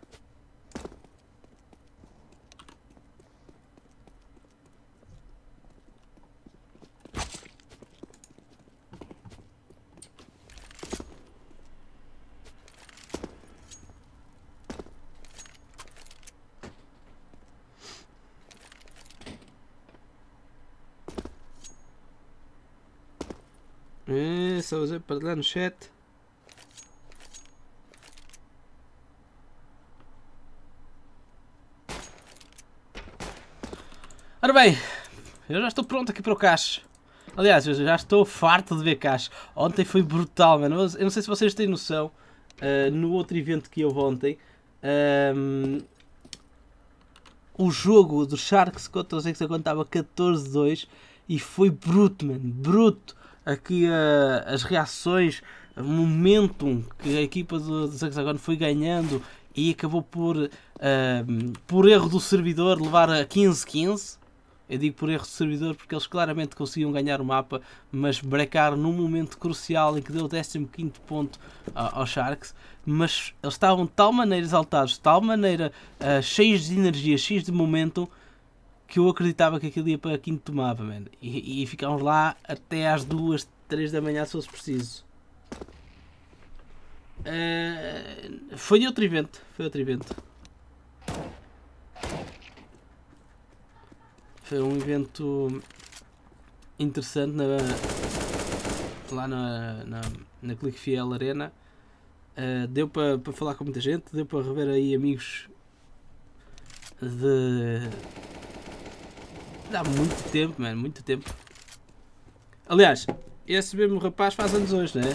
coisa para lá no chat. Ora bem, eu já estou pronto aqui para o caixa. Aliás, eu já estou farto de ver caixa. Ontem foi brutal, mano. Eu não sei se vocês têm noção. Uh, no outro evento que houve ontem, um, ehm, o jogo do Sharks contra os Hexagon estava 14-2 e foi bruto, mano. Bruto aqui uh, as reações, o momentum que a equipa do, do foi ganhando e acabou por, uh, por erro do servidor, levar a 15-15. Eu digo por erro do servidor porque eles claramente conseguiam ganhar o mapa, mas brecaram num momento crucial em que deu o 15 ponto aos Sharks. Mas eles estavam de tal maneira exaltados, de tal maneira uh, cheios de energia, cheios de momentum que eu acreditava que aquilo ia para Quinto Tomava, mano. E, e ficámos lá até às duas três da manhã se fosse preciso. Uh, foi outro evento. Foi outro evento. Foi um evento interessante na, lá na, na, na Clique Fiel Arena. Uh, deu para falar com muita gente, deu para rever aí amigos de Dá muito tempo, mano, muito tempo. Aliás, esse mesmo rapaz faz anos hoje, né?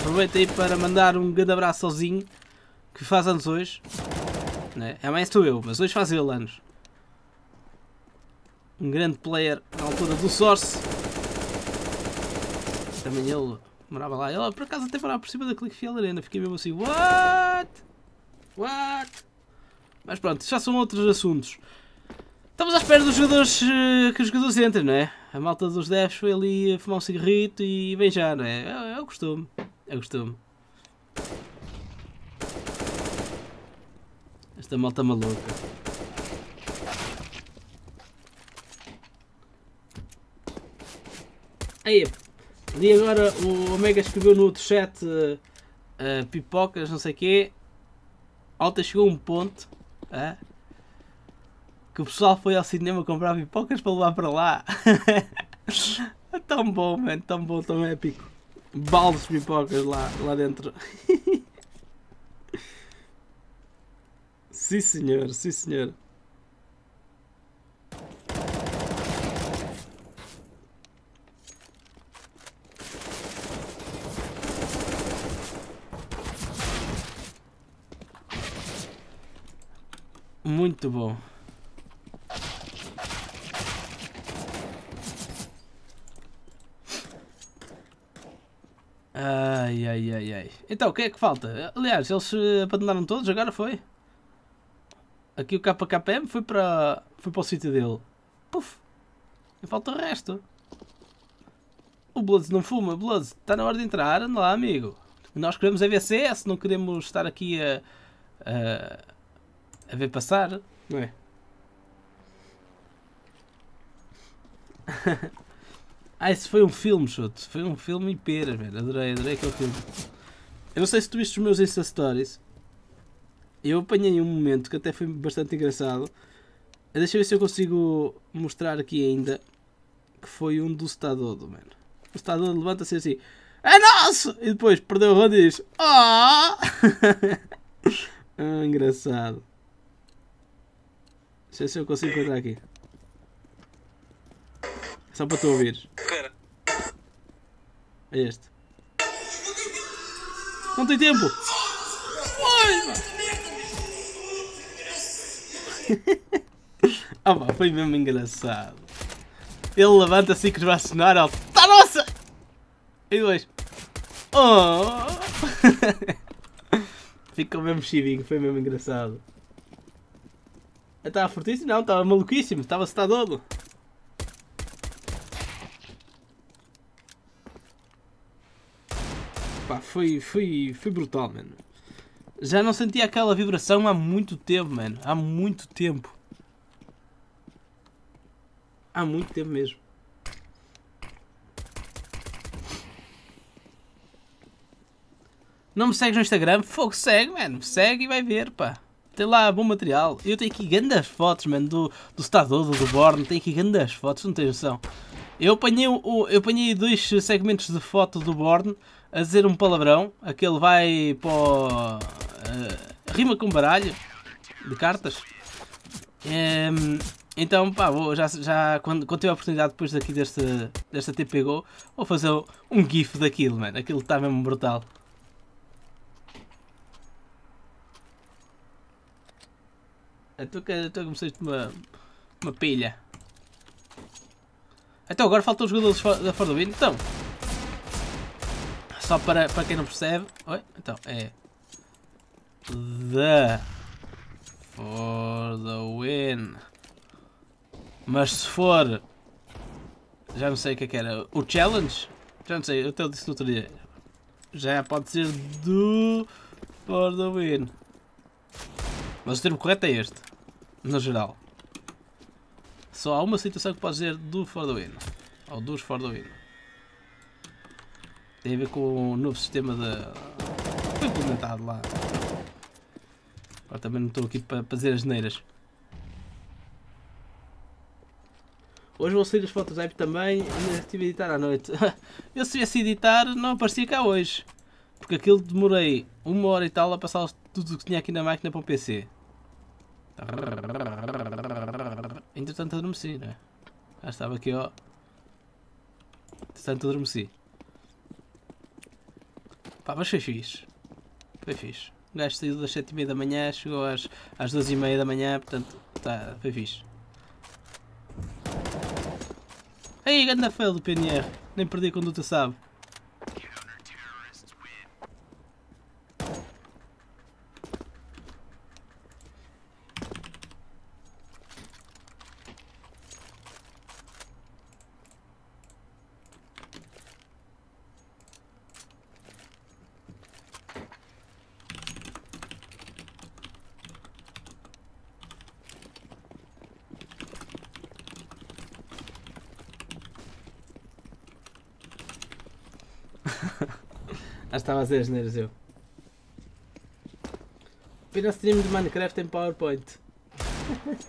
Aproveita aí para mandar um grande abraço sozinho, que faz anos hoje. Né? mais sou eu, mas hoje faz ele anos. Um grande player na altura do Source. Também ele morava lá. Ele por acaso até morava por cima da Clickfield Arena. Fiquei mesmo assim, what? What? Mas pronto, já são outros assuntos. Estamos à espera dos jogadores eh, que os jogadores entrem, não é? A malta dos devs foi ali a fumar um cigarrito e bem já, não é? é? É, o costume. É o costume. Esta malta maluca. Aí, ali agora o Omega escreveu no outro chat uh, uh, pipocas, não sei o quê. Alta chegou um ponto. Uh, que o pessoal foi ao cinema comprar pipocas para levar para lá. é <laughs> tão bom, mano, tão bom, tão épico. Baldes de pipocas lá, lá dentro. <laughs> sim senhor, sim senhor. Muito bom. Ai, ai, ai, ai. Então, o que é que falta? Aliás, eles eh, abandonaram todos, agora foi. Aqui o KKM foi para, foi para o sítio dele. Puf! E falta o resto. O Bloods não fuma, Bloods. Está na hora de entrar, anda lá, amigo. Nós queremos a é VCS, não queremos estar aqui a, a, a ver passar, não é? <laughs> Ah, esse foi um filme, chute. Foi um filme em peras, velho. Adorei, adorei aquele filme. Eu não sei se tu viste os meus Insta Stories. Eu apanhei um momento que até foi bastante engraçado. Ah, deixa eu ver se eu consigo mostrar aqui ainda. Que foi um do Stadodo, mano. O Stadodo levanta-se assim. É nosso! E depois perdeu o rodo e diz. Oh! <laughs> ah, engraçado. Deixa eu ver se eu consigo encontrar aqui. Só para tu ouvires. Espera. É este. Não tem tempo! <laughs> Ah pá, foi mesmo engraçado. Ele levanta-se e que vai assinar ao. Tá nossa! E dois. Oh! <laughs> Ficou mesmo chivinho, foi mesmo engraçado. estava fortíssimo? Não, estava maluquíssimo, estava se todo. foi, foi, foi brutal, mano. Já não sentia aquela vibração há muito tempo, mano. Há muito tempo. Há muito tempo mesmo. Não me segues no Instagram? Fogo, segue, mano. Segue e vai ver, pá. Tem lá bom material. Eu tenho aqui grandes fotos, mano, do, do Stadodo, do Born. Tenho aqui grandes fotos, não tens noção. Eu apanhei, eu apanhei dois segmentos de foto do Born a dizer um palavrão, aquele vai para o, uh, rima com baralho de cartas. Um, então, pá, vou, já, já quando, quando tiver a oportunidade depois daqui desta desta TP Go, vou fazer um GIF daquilo, mano. Aquilo está mesmo brutal. Estou eh, a começar uma, uma pilha. Então agora falta os jogador da Fordovino. Então, só para, para quem não percebe. Oi? Então, é. The. For the win. Mas se for. Já não sei o que, é que era. O challenge? Já não sei, eu até disse no outro dia. Já pode ser do. For the win. Mas o termo correto é este. No geral. Só há uma situação que pode ser do For the win. Ou dos For the win. Tem a ver com o novo sistema de... Foi implementado lá. Agora também não estou aqui para fazer as neiras. Hoje vou sair as fotos app também, ainda estive a editar à noite. <laughs> eu se viesse editar não aparecia cá hoje. Porque aquilo demorei uma hora e tal a passar tudo o que tinha aqui na máquina para o um PC. Entretanto adormeci, né? Já estava aqui ó. Entretanto adormeci. Pá, mas foi fixe. Foi fixe. O gajo saiu das 7h30 da manhã, chegou às, às 12h30 da manhã, portanto, tá, foi fixe. Aí, grande fail do PNR. Nem perdi a conduta, sabe? estava a dizer asneiras eu. Viram stream de Minecraft em PowerPoint. <laughs>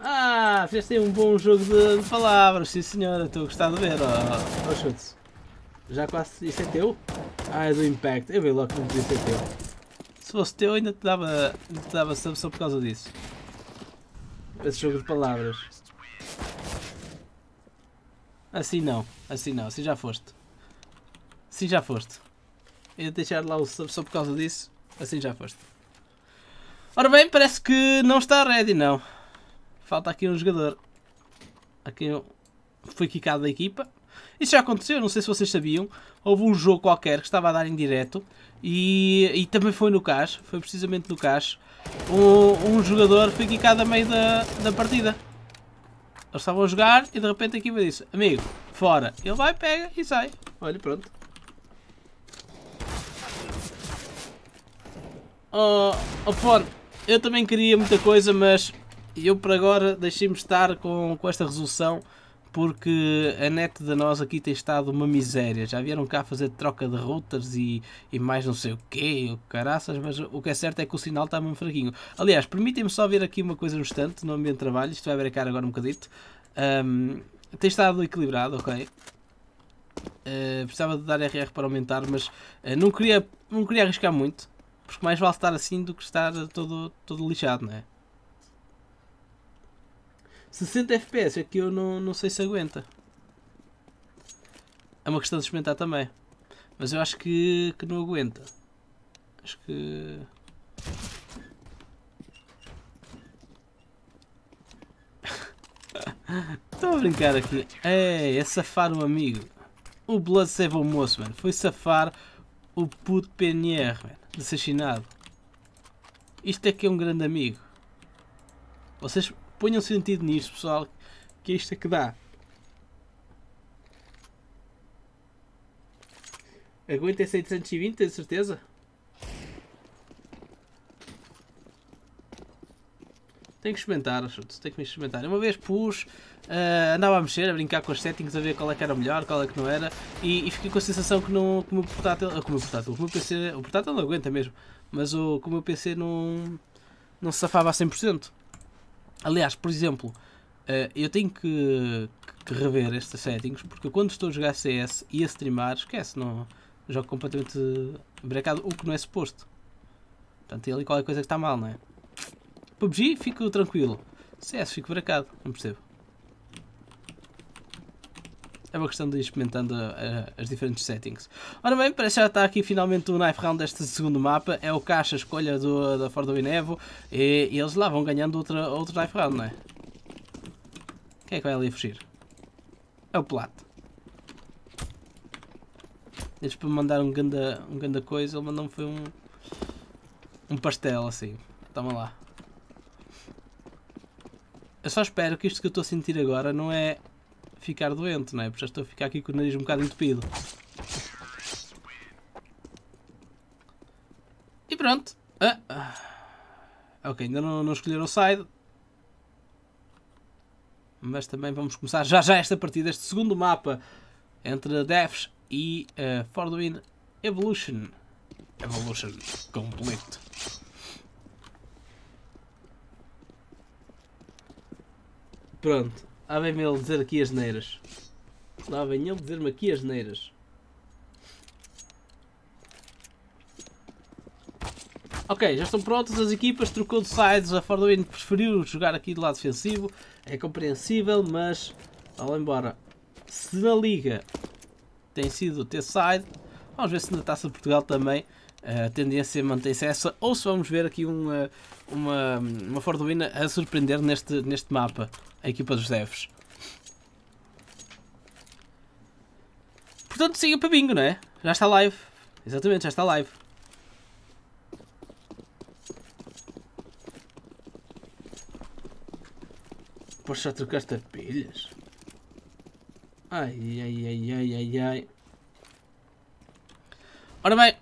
ah, fizeste um bom jogo de, de palavras, sim senhora, estou a gostar de ver. Oh, oh chutes. Já quase. Isso é teu? Ah, é do Impact. Eu vi logo que não podia ser teu. Se fosse teu, ainda te dava, ainda te dava sub só por causa disso. Esse jogo de palavras. Assim não, assim não, assim já foste. Assim já foste. Eu deixar lá o sub só por causa disso. Assim já foste. Ora bem, parece que não está ready, não. Falta aqui um jogador. Aqui foi quicado da equipa. Isso já aconteceu, não sei se vocês sabiam. Houve um jogo qualquer que estava a dar em direto e, e também foi no cash, foi precisamente no cash. Um, um jogador foi quicado a meio da, da partida. Eles estavam a jogar e de repente a equipa disse: Amigo, fora. Ele vai, pega e sai. Olha, pronto. Oh, oh Fone, eu também queria muita coisa, mas eu por agora deixei-me estar com, com esta resolução porque a net da nós aqui tem estado uma miséria. Já vieram cá fazer troca de routers e, e mais não sei o quê, o caraças, mas o que é certo é que o sinal está mesmo fraquinho. Aliás, permitem-me só ver aqui uma coisa no instante, no ambiente de trabalho, isto vai brincar agora um bocadito. Um, tem estado equilibrado, ok. Uh, precisava de dar RR para aumentar, mas uh, não, queria, não queria arriscar muito porque mais vale estar assim do que estar todo, todo lixado, não é? 60 FPS aqui eu não, não sei se aguenta. É uma questão de experimentar também. Mas eu acho que, que não aguenta. Acho que... <laughs> Estou a brincar aqui. Ei, é safar o amigo. O Blood save o moço, mano. Foi safar o puto PNR, mano assassinado. Isto é que é um grande amigo. Vocês ponham sentido nisto, pessoal. Que é isto é que dá. Aguenta 720, tenho certeza? Tenho que experimentar, Tenho que experimentar. Uma vez pus, uh, andava a mexer, a brincar com os settings, a ver qual é que era melhor, qual é que não era, e, e fiquei com a sensação que, não, que o meu portátil, eh, que o meu portátil, o meu PC, o portátil não aguenta mesmo, mas o, que o meu PC não, não se safava a 100%. Aliás, por exemplo, uh, eu tenho que, que rever estes settings, porque quando estou a jogar CS e a streamar, esquece, não jogo completamente brecado, o que não é suposto. Portanto, tem ali qualquer coisa que está mal, não é? PUBG fico tranquilo. CS fico bracado, não percebo. É uma questão de ir experimentando uh, as diferentes settings. Ora bem, parece já está aqui finalmente o knife round deste segundo mapa. É o caixa escolha do, da Ford Winevo e, e, eles lá vão ganhando outra, outro knife round, não é? Quem é que vai ali fugir? É o Plato. Eles para me mandar um ganda, um ganda coisa, ele mandou-me foi um, um pastel assim. Toma lá. Eu só espero que isto que eu estou a sentir agora não é ficar doente, não é? Porque já estou a ficar aqui com o nariz um bocado entupido. E pronto. Ah, ah. Ok, ainda não, não escolheram o side. Mas também vamos começar já já esta partida, este segundo mapa entre Devs e uh, Fordwin Evolution. Evolution complete. Pronto, lá vem-me ele dizer aqui as neiras. Lá vem ele dizer-me aqui as neiras. Ok, já estão prontas as equipas, trocou de sides, a Ford preferiu jogar aqui do lado defensivo, é compreensível, mas além embora. Se na Liga tem sido ter side vamos ver se na Taça de Portugal também eh, a tendência é mantém-se essa, ou se vamos ver aqui eh, uma, uma, uma a surpreender neste, neste mapa a equipa dos devs. Portanto, siga para bingo, não é? Já está live. Exatamente, já está live. Poxa, já trocaste pilhas? Ai, ai, ai, ai, ai, ai. Ora bem,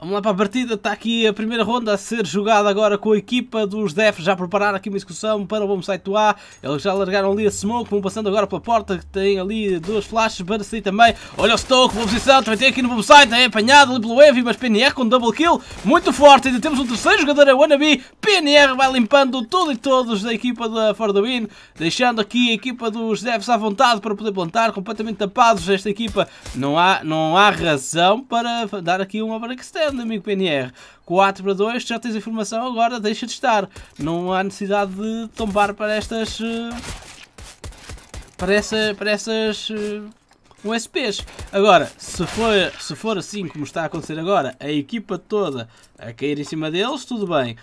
Vamos lá para a partida, está aqui a primeira ronda a ser jogada agora com a equipa dos Def, já preparar aqui uma execução para o bom site A, eles já largaram ali a Smoke, vão passando agora pela porta, que tem ali dois flashes para sair também, olha o Stoke, boa posição, também tem aqui no bom site, é apanhado ali pelo Heavy, mas PNR com double kill, muito forte, ainda temos um terceiro jogador, a é Wannabe, PNR vai limpando tudo e todos da equipa da For The Win, deixando aqui a equipa dos devs à vontade para poder plantar, completamente tapados esta equipa, não há, não há razão para dar aqui uma breakstone, grande amigo PNR. 4 para 2, já tens a informação, agora deixa de estar. Não há necessidade de tombar para estas... Eh, para, essa, para essas eh, USPs. Agora, se for, se for assim como está a acontecer agora, a equipa toda a cair em cima deles, tudo bem.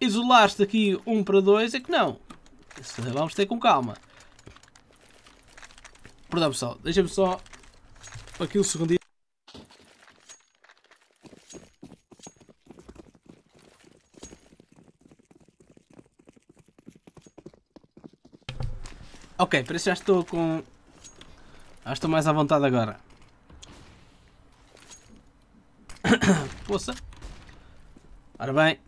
Isolaste aqui 1 um para 2 é que não. É, vamos ter com calma. Perdão pessoal, deixa-me só aqui um segundinho. Ok, por isso já estou com... Já estou mais à vontade agora. <coughs> Poça. Ora bem.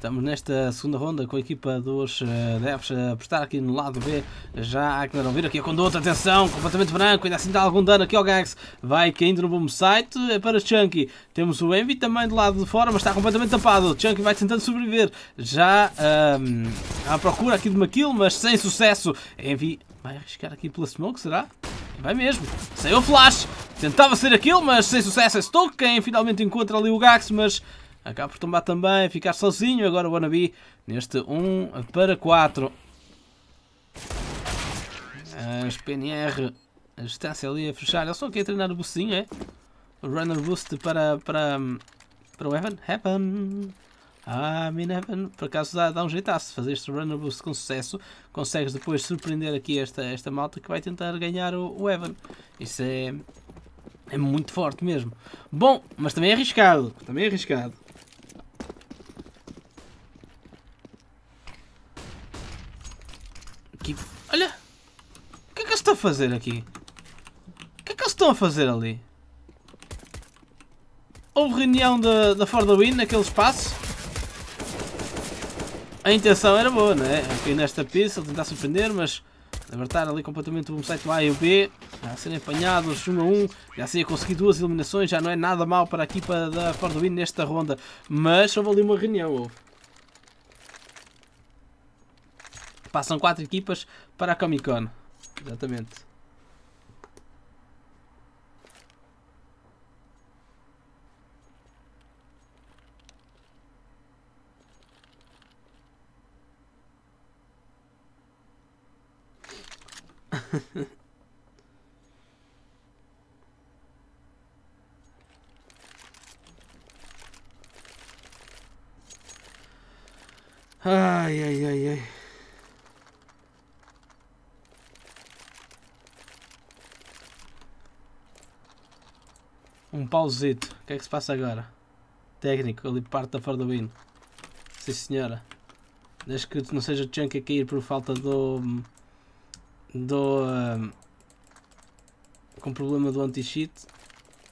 Estamos nesta segunda ronda com a equipa dos uh, Devs a eh, apostar aqui no lado B. Já a Agneron vir aqui a conduta, atenção, completamente branco, ainda assim dá algum dano aqui ao Gax. Vai caindo no bom site é para Chunky. Temos o Envy também do lado de fora, mas está completamente tapado. Chunky vai tentando sobreviver. Já ehm, à procura aqui de uma kill, mas sem sucesso. Envy vai arriscar aqui pela smoke, será? Vai mesmo. Saiu o flash. Tentava ser aquilo, mas sem sucesso. É Stoke quem finalmente encontra ali o Gax, mas Acaba por tombar também, ficar sozinho agora o Wannabe neste 1 para 4. As PNR, a distância ali a fechar. Eles estão aqui a treinar o boostinho, é? O runner boost para, para, para o Heaven. Heaven! Ah, Evan por acaso dá, dá um jeitaço fazer este runner boost com sucesso. Consegues depois surpreender aqui esta, esta malta que vai tentar ganhar o, o Evan. Isso é, é muito forte mesmo. Bom, mas também é arriscado. Também é arriscado. Aqui. Olha! O que é que eles estão a fazer aqui? O que é que eles estão a fazer ali? Houve reunião da, da For the Win naquele espaço? A intenção era boa, não é? é aqui nesta pista, tentar surpreender, mas libertar ali completamente o bombsite A e o B, já serem apanhados 1 a 1, já se ia conseguir duas eliminações, já não é nada mal para a equipa da Ford Win nesta ronda, mas houve ali uma reunião, houve. Passam quatro equipas para a Comic Con. Exatamente. <laughs> ai, ai, ai, ai. Pausito, O que é que se passa agora? Técnico, ali parte da Fordobin. Sim senhora. Desde que não seja o Chunk a cair por falta do. do. Um, com problema do anti-cheat.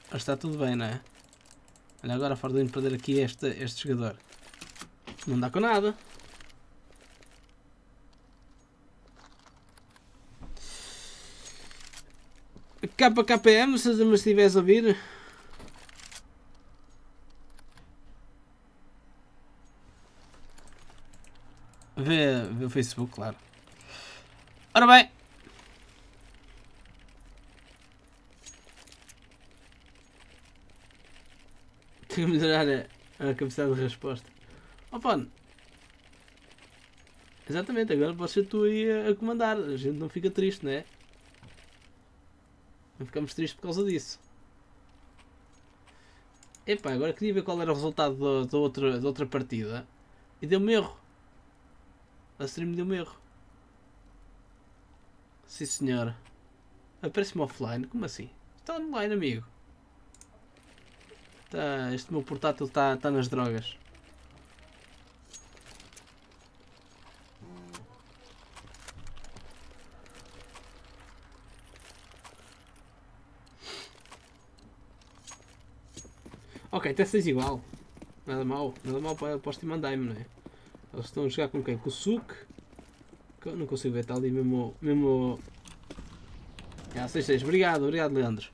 Mas está tudo bem, não é? Olha agora a Fordobin perder aqui este, este jogador. Não dá com nada. KKPM, se me estiveres a ouvir, no Facebook, claro. Ora bem. Tenho que melhorar a, a capacidade de resposta. Opa! Exatamente, agora podes ser tu aí a, a comandar. A gente não fica triste, não é? Não ficamos tristes por causa disso. Epá, agora queria ver qual era o resultado da outra, da outra partida. E deu-me erro. A stream deu um erro. Sim senhora. Aparece-me offline? Como assim? Está online, amigo. está este meu portátil está está nas drogas. Ok, até seis igual. Nada mal, nada mal para, posso te mandar-me, não é? Eles estão a jogar com quem? Com o Suk. Não consigo ver, está ali mesmo. mesmo... Ah, 6-6. Obrigado, obrigado, Leandro.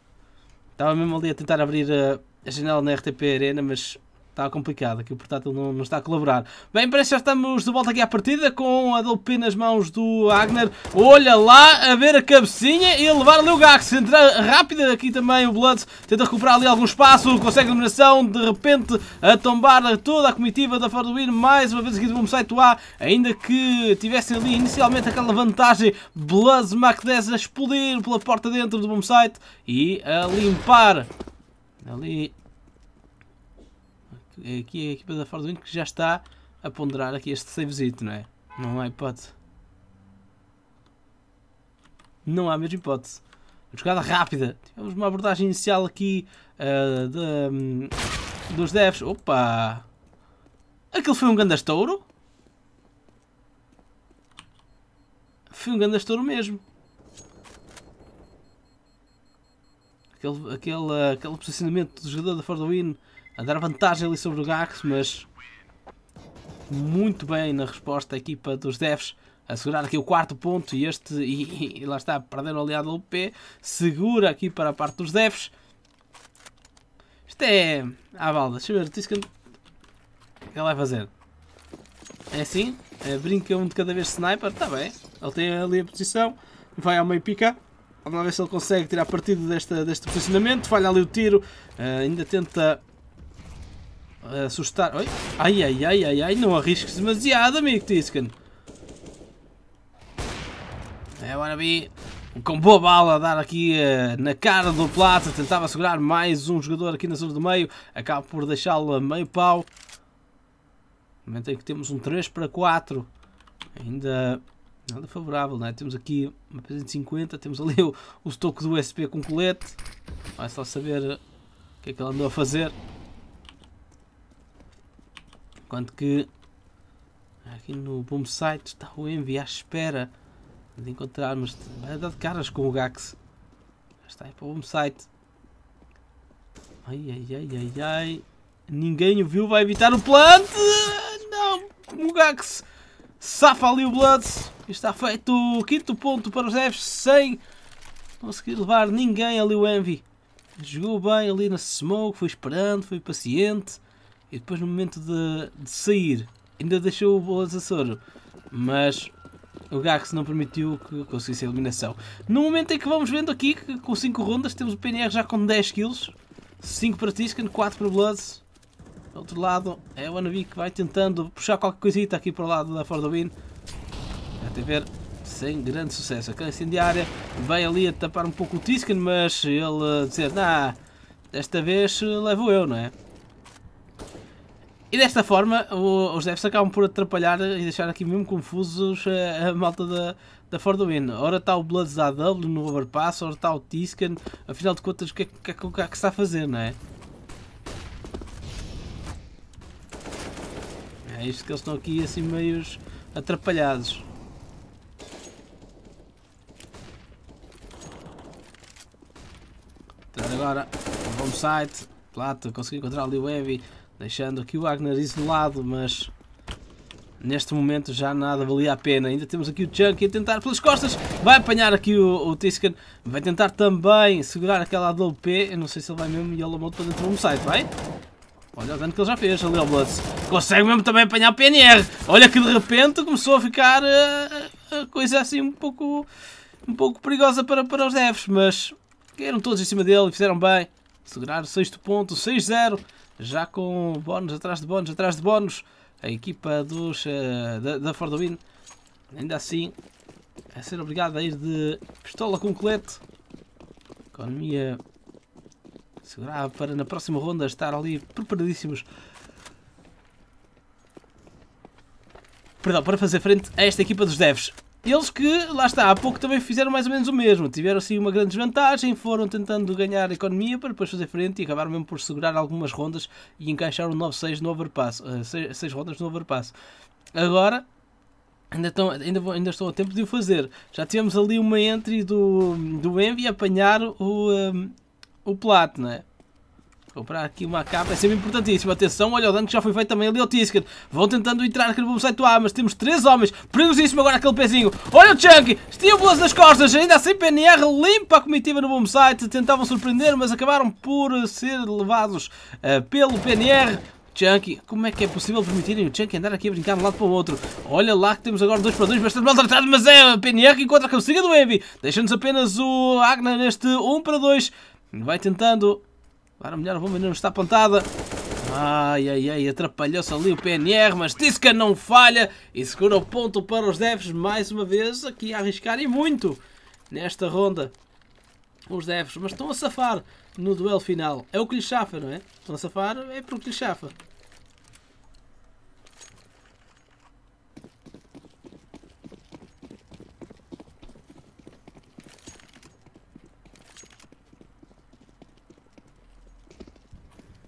Estava mesmo ali a tentar abrir a, eh, a janela na RTP Arena, mas Está complicado, aqui o portátil não, não, está a colaborar. Bem, parece que já estamos de volta aqui à partida com a Dolpin nas mãos do Agner. Olha lá, a ver a cabecinha e a levar ali o Gax. Entrar rápida aqui também o Bloods, tenta recuperar ali algum espaço, consegue eliminação, de repente a tombar toda a comitiva da Farduin. Mais uma vez aqui do site A, ainda que tivessem ali inicialmente aquela vantagem, Bloods Mac 10 a explodir pela porta dentro do site e a limpar ali eh, aqui é a equipa da Ford Wind que já está a ponderar aqui este savezito, não é? Não há hipótese. Não há mesmo hipótese. Uma jogada rápida. Tivemos uma abordagem inicial aqui uh, de, um, dos devs. Opa! Aquilo foi um gandastouro? Foi um gandastouro mesmo. Aquele, aquele, eh, aquele posicionamento do jogador da Ford a dar vantagem ali sobre o Gax, mas muito bem na resposta a equipa dos Devs. Assegurar aqui o quarto ponto e este, <laughs> e, e lá está, perder o aliado LP, segura aqui para a parte dos Devs. Isto é. à balda, deixa eu ver, disse que. O é que ele vai fazer? É assim, é, brinca um de cada vez sniper, está bem. Ele tem ali a posição, vai ao meio pica. Vamos lá ver se ele consegue tirar partido desta, deste posicionamento. Falha ali o tiro, uh, ainda tenta assustar. Oi? Ai, ai, ai, ai, ai, não arrisques demasiado, amigo Tisken. É, agora vi Com boa bala a dar aqui uh, na cara do Plata, tentava segurar mais um jogador aqui na zona do meio, acaba por deixá-lo a meio pau. No momento em que temos um 3 para 4, ainda nada favorável, é? Temos aqui uma de 50. temos ali o, o estoque do SP com colete, vai só saber o que é que ele andou a fazer. Enquanto que aqui no Boom Site está o Envy à espera de encontrarmos. Vai dar de caras com o Gax. está aí para o Boom Site. Ai, ai, ai, ai, ai. Ninguém o viu, vai evitar o plant. Não, o Gax safa ali o Blood. Está feito o quinto ponto para os Devs sem conseguir levar ninguém ali o Envy. Jogou bem ali na smoke, foi esperando, foi paciente e depois no momento de, de sair ainda deixou o soro. mas o Gax não permitiu que conseguisse a eliminação. No momento em que vamos vendo aqui que com 5 rondas temos o PNR já com 10 kills, 5 para Tiscan, 4 para Bloods. Do outro lado é o Anabi que vai tentando puxar qualquer coisita aqui para o lado da Fordowin. Até ver, sem grande sucesso. Aquela incendiária vai ali a tapar um pouco o Tiscan, mas ele a dizer, ah, desta vez levo eu, não é? E desta forma, o, os devs acabam por atrapalhar e deixar aqui mesmo confusos a, a malta da, da Ford Win. Ora está o Bloods AW no Overpass, ora está o Tiscan. Afinal de contas, o que é que, que, é que, que é está a fazer, não é? É isto que eles estão aqui assim meio atrapalhados. Então, agora, bom site, Plata, consegui encontrar ali o Heavy. Deixando aqui o Wagner isolado, mas neste momento já nada valia a pena. Ainda temos aqui o Chunky a tentar pelas costas. Vai apanhar aqui o, o Tiscan. Vai tentar também segurar aquela AWP. Eu não sei se ele vai mesmo e ele para dentro do site, vai? Olha o dano que ele já fez ali ao Bloods. Consegue mesmo também apanhar o PNR. Olha que de repente começou a ficar eh, a uh, uh, coisa assim um pouco, um pouco perigosa para, para os devs. Mas caíram todos em cima dele e fizeram bem. seguraram o sexto ponto, 6-0 já com bónus atrás de bónus, atrás de bónus, a equipa dos, uh, da, da Ford Win, ainda assim, a ser obrigada a ir de pistola com colete. Economia segurava para na próxima ronda estar ali preparadíssimos. Perdão, para fazer frente a esta equipa dos devs. Eles que, lá está, há pouco também fizeram mais ou menos o mesmo. Tiveram assim uma grande desvantagem, foram tentando ganhar economia para depois fazer frente e acabaram mesmo por segurar algumas rondas e encaixaram 9-6 no overpass. 6, eh, 6 rondas no overpass. Agora, ainda estão, ainda, vou, ainda estão a tempo de o fazer. Já tivemos ali uma entry do, do Envy apanhar o, um, eh, o plat não é? comprar aqui uma capa é sempre importantíssimo. Atenção, olha o dano que já foi feito também ali ao Tiscan. Vão tentando entrar no site do A, mas temos três homens. Perigosíssimo agora aquele pezinho. Olha o Chunk, tinha boas das costas, ainda assim PNR limpa a comitiva no site Tentavam surpreender, mas acabaram por ser levados uh, pelo PNR. Chunky, como é que é possível permitirem o Chunky andar aqui a brincar de um lado para o outro? Olha lá que temos agora dois para dois, bastante maltratado, mas é a PNR que encontra a consiga do Heavy. Deixa-nos apenas o Agna neste 1 um para 2. Vai tentando Agora é melhor, a menina está apontada. Ai, ai, ai, atrapalhou-se ali o PNR, mas Tisca não falha e segura o ponto para os devs mais uma vez, aqui a arriscarem muito nesta ronda. Os devs, mas estão a safar no duelo final. É o que lhes chafa, não é? Estão a safar, é porque lhes chafa.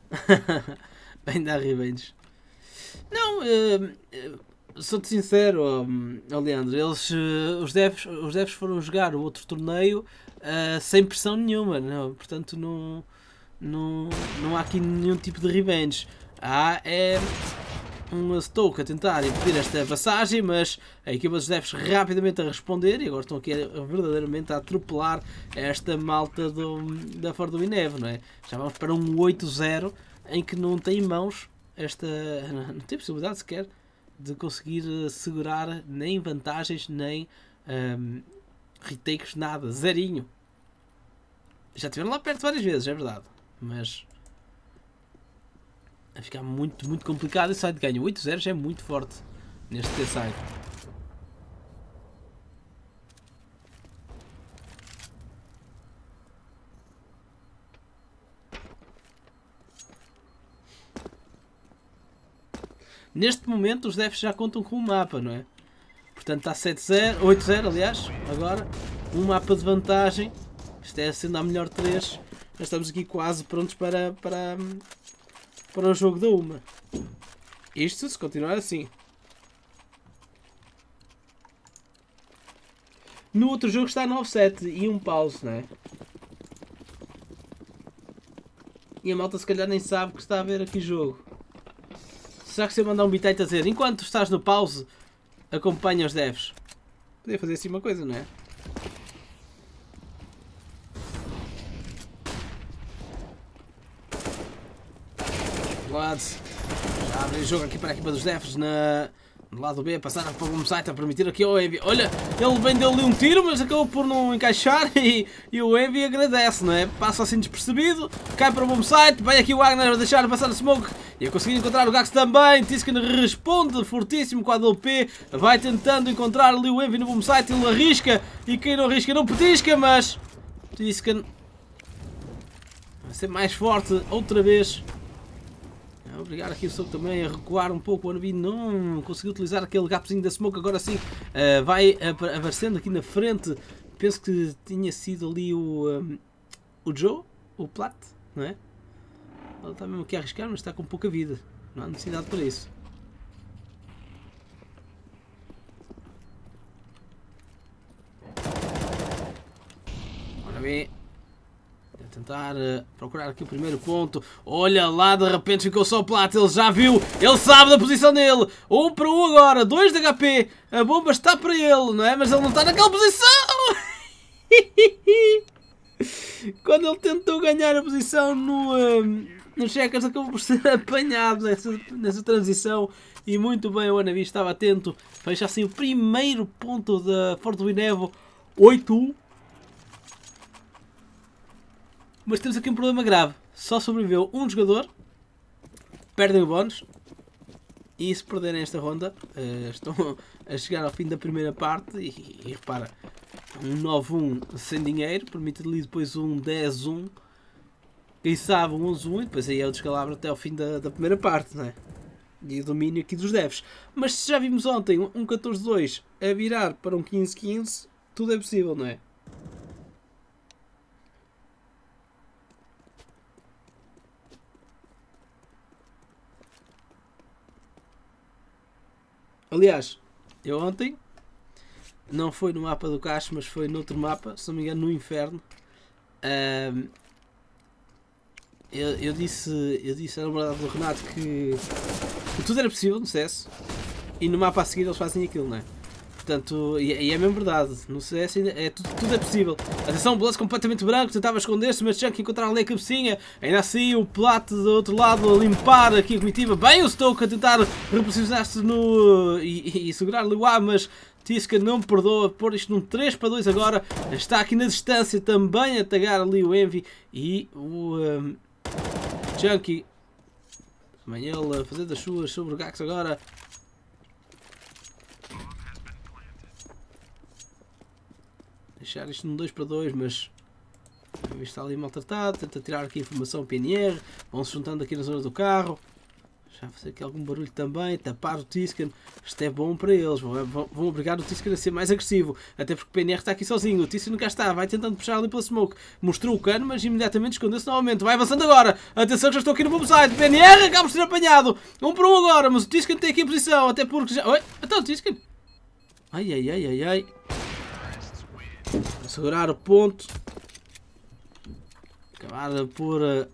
<laughs> bem da Ribeiros. Não, uh, sou-te sincero, oh, Leandro, eles, uh, os, devs, os devs foram jogar o outro torneio uh, sem pressão nenhuma, não, portanto não, não, não há aqui nenhum tipo de revenge. Há é estou a tentar impedir esta passagem, mas a equipa dos Devs rapidamente a responder e agora estão aqui verdadeiramente a atropelar esta malta do, da Ford do Inevo, não é? Já vamos para um 8-0 em que não tem mãos esta. <laughs> não tem possibilidade sequer de conseguir eh, segurar nem vantagens, nem um, ehm, retakes, nada, zerinho. Já estiveram lá perto várias vezes, é verdade, mas Vai ficar muito, muito complicado. Esse side ganha 8-0 já é muito forte neste T-side. Neste momento os devs já contam com o mapa, não é? Portanto está 7-0, 8-0 aliás, agora. Um mapa de vantagem. Isto é sendo a melhor 3. Já estamos aqui quase prontos para, para, para o jogo da uma. Isto se continuar assim. No outro jogo está 9-7 e um pause, não é? E a malta se calhar nem sabe que está a ver aqui jogo. Será que se eu mandar um bitite a dizer enquanto estás no pause, acompanha os devs? Podia fazer assim uma coisa, não é? Lance. Já abre o jogo aqui para a equipa dos Defs na... Do lado B, passaram para o bom site a permitir aqui ao Envy. Olha, ele vem deu ali um tiro, mas acabou por não encaixar <laughs> e, e o Envy agradece, não é? Passa assim despercebido, cai para o bom site, vem aqui o Wagner a deixar passar o Smoke e a conseguir encontrar o Gax também. Tiskin responde fortíssimo com a DLP, vai tentando encontrar ali o Envy no bom site, ele arrisca e quem não arrisca não petisca, mas Tiskin vai ser mais forte outra vez. Obrigado aqui o Soco também a recuar um pouco. O Anubi não conseguiu utilizar aquele gapzinho da Smoke. Agora sim uh, vai aparecendo aqui na frente. Penso que tinha sido ali o, um, eh, o Joe, o Plat, não é? Ele está mesmo aqui a arriscar, mas está com pouca vida. Não há necessidade para isso. Anubi tentar uh, procurar aqui o primeiro ponto. Olha lá, de repente ficou só o Plata. Ele já viu. Ele sabe da posição dele. Um para um agora. Dois de HP. A bomba está para ele, não é? Mas ele não está naquela posição. <laughs> Quando ele tentou ganhar a posição no, um, ehm, no checkers, acabou por ser <laughs> apanhado nessa, nessa transição. E muito bem, o Anavi estava atento. Fecha assim o primeiro ponto da Forte Inevo. 8-1. Mas temos aqui um problema grave. Só sobreviveu um jogador. Perdem o bónus. E se perderem esta ronda, uh, estão a chegar ao fim da primeira parte. E, e repara, um 9-1 sem dinheiro. Permite-lhe depois um 10-1. Quem sabe um 11-1. E depois aí é o descalabro até ao fim da, da primeira parte, não é? e o domínio aqui dos devs. Mas se já vimos ontem um 14-2 a virar para um 15-15, tudo é possível, não é? Aliás, eu ontem não foi no mapa do Cacho, mas foi noutro mapa, se não me engano, no inferno. Um, eu, eu, disse, eu disse à namorada do Renato que, que tudo era possível no CS e no mapa a seguir eles fazem aquilo, não é? Portanto, e, e é mesmo verdade. No CS é ainda, assim, é, tudo, tudo é possível. Atenção, o Blast completamente branco, tentava esconder-se, mas tinha que encontrar ali a cabecinha. Ainda assim, o Plato do outro lado a limpar aqui a comitiva. Bem o Stoke a tentar reposicionar-se no... e, e, e segurar-lhe o A, mas Tisca não perdoa, pôr isto num 3 para 2 agora, está aqui na distância também a tagar ali o Envy e o um, Amanhã ele a fazer das suas sobre o Gax agora, deixar isto num 2 para 2, mas está ali maltratado, tenta tirar aqui informação PNR, vão-se juntando aqui na zona do carro, já fazer aqui algum barulho também, tapar o Tiscan, isto é bom para eles, vão, vão, vão obrigar o Tiscan a ser mais agressivo, até porque o PNR está aqui sozinho, o Tiscan cá está, vai tentando puxar ali pela smoke, mostrou o cano, mas imediatamente escondeu-se novamente, vai avançando agora, atenção já estou aqui no bomb side, PNR acaba de ser apanhado, um para um agora, mas o Tiscan tem aqui a posição, até porque já... Oi, o então, Tiscan... Ai, ai, ai, ai, ai... Segurar o ponto. Acabar por uh,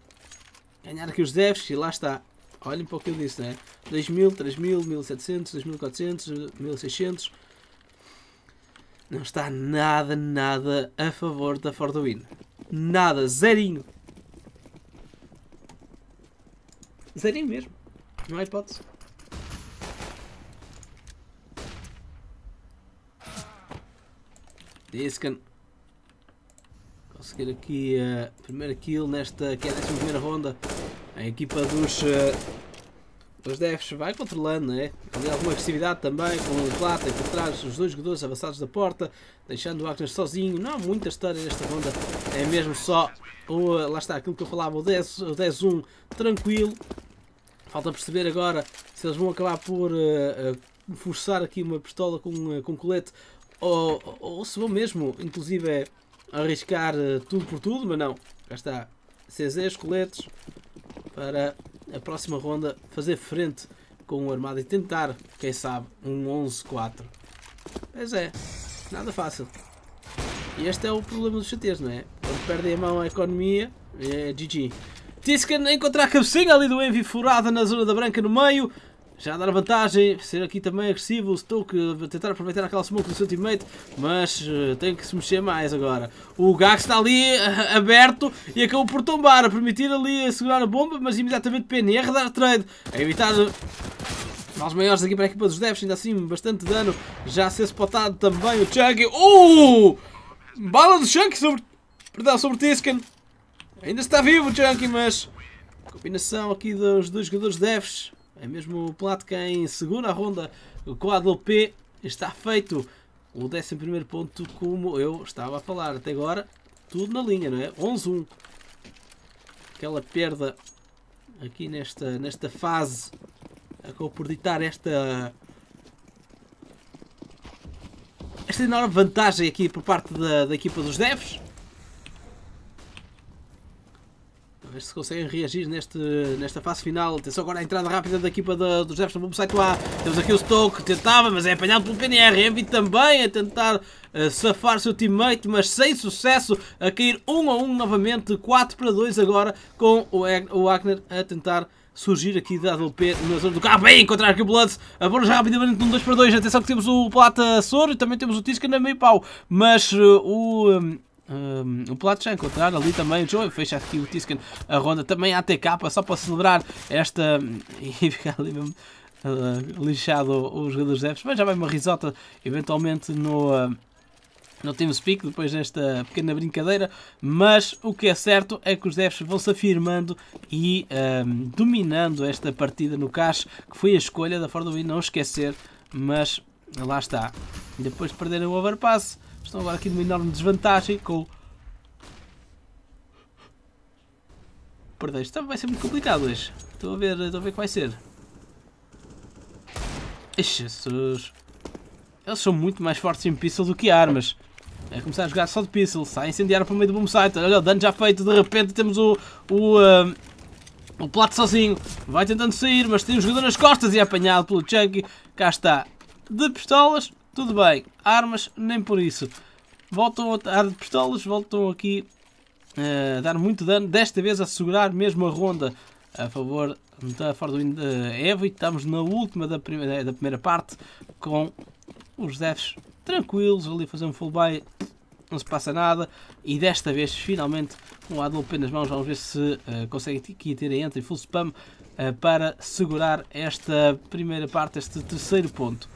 ganhar aqui os devs e lá está. Olhem para o que eu disse, né? 2000, 3000, 1700, 2400, 1600. Não está nada, nada a favor da Ford Win. Nada, zerinho. Zerinho mesmo. Não há hipótese. Discan. Conseguir aqui a uh, eh, primeira kill nesta que é a 11 ronda. A equipa dos, uh, dos devs vai controlando, né? Ali alguma agressividade também, com o Plata por trás, os dois jogadores avançados da porta, deixando o Agnes sozinho. Não há muita história nesta ronda, é mesmo só o, eh, lá está aquilo que eu falava, o 10-1 tranquilo. Falta perceber agora se eles vão acabar por uh, forçar aqui uma pistola com, com colete ou, ou se vou mesmo, inclusive, é arriscar eh, tudo por tudo, mas não. Cá está. CZs, coletes, para a próxima ronda fazer frente com o armado e tentar, quem sabe, um 11-4. Pois é, nada fácil. E este é o problema dos CTs, não é? Quando perdem a mão à economia, é GG. Tiscan encontrar a cabecinha ali do Envy furada na zona da branca no meio. Já a dar vantagem, ser aqui também agressivo o Stoke, tentar aproveitar aquela smoke do seu teammate, mas uh, eh, tem que se mexer mais agora. O Gax está ali uh, aberto e acabou por tombar, a permitir ali segurar a bomba, mas imediatamente PNR dar trade, a é evitar os maiores aqui para a equipa dos Devs, ainda assim bastante dano, já a ser spotado também o Chunky. Uh! Bala do Chunky sobre, perdão, sobre Tisken, ainda está vivo o Chunky, mas combinação aqui dos dois jogadores Devs. É mesmo o Platka em segunda ronda O quadro P. Está feito o 11 ponto, como eu estava a falar até agora. Tudo na linha, não é? 11-1. Aquela perda aqui nesta, nesta fase acabou por ditar esta esta enorme vantagem aqui por parte da, da equipa dos devs ver se conseguem reagir neste, nesta fase final. Atenção agora a entrada rápida da equipa dos do Jefferson Bumbo Saituá. Temos aqui o Stoke, tentava, mas é apanhado pelo PNR. Envy também a tentar uh, eh, safar seu teammate, mas sem sucesso, a cair 1 um a 1 um novamente, 4 para 2 agora, com o, o Agner a tentar surgir aqui da AWP na zona do carro. Bem, encontrar aqui o Bloods. já rapidamente de um 2 para 2. Atenção que temos o Plata Soro e também temos o Tisca na meio pau. Mas uh, o... Um, eh, um, o Pilatos já encontrar ali também o Joey, fecha aqui o Tiscan a ronda também a ATK só para celebrar esta <laughs> e ficar ali mesmo uh, lixado os jogadores devs, mas já vai uma risota eventualmente no, uh, no TeamSpeak depois desta pequena brincadeira, mas o que é certo é que os devs vão se afirmando e um, dominando esta partida no caixa, que foi a escolha da Ford e não esquecer, mas lá está, depois de perder o overpass Estão agora aqui numa enorme desvantagem com... Perder. Isto vai ser muito complicado hoje. Estou a ver, estou a ver que vai ser. Jesus. Eles são muito mais fortes em pistol do que armas. É começar a jogar só de pistol. Sai a incendiar para o meio do bom site. Olha, o dano já feito. De repente temos o... o um, ah, o Plato sozinho vai tentando sair, mas tem o um jogador nas costas e é apanhado pelo Chunky. Cá está. De pistolas. Tudo bem, armas nem por isso. Voltam a dar de pistolas, voltam aqui a eh, dar muito dano. Desta vez a segurar mesmo a ronda a favor da então, Ford Wind eh, Evo. E estamos na última da primeira, eh, da primeira parte com os devs tranquilos ali fazer um full buy não se passa nada e desta vez finalmente com o a nas mãos vamos ver se uh, consegue aqui ter a entry e full spam uh, para segurar esta primeira parte, este terceiro ponto.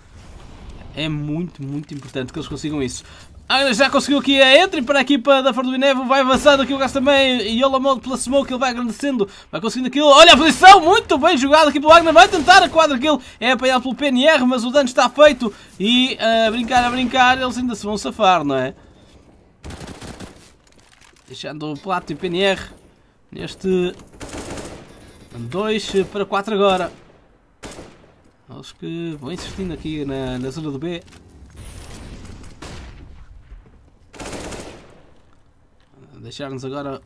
É muito, muito importante que eles consigam isso. Ah, já conseguiu aqui a entre para a equipa da Ford Nevo, vai avançando aqui o gajo também, e Olamold pela smoke, ele vai agradecendo, vai conseguindo aquilo, olha a posição, muito bem jogado aqui pelo Wagner, vai tentar a quadra kill, é apanhado pelo PNR, mas o dano está feito, e ah, a brincar, a brincar, eles ainda se vão safar, não é? Deixando o Plato e o PNR neste 2 para 4 agora. Aos que vão insistindo aqui na, na zona do B. Deixar-nos agora.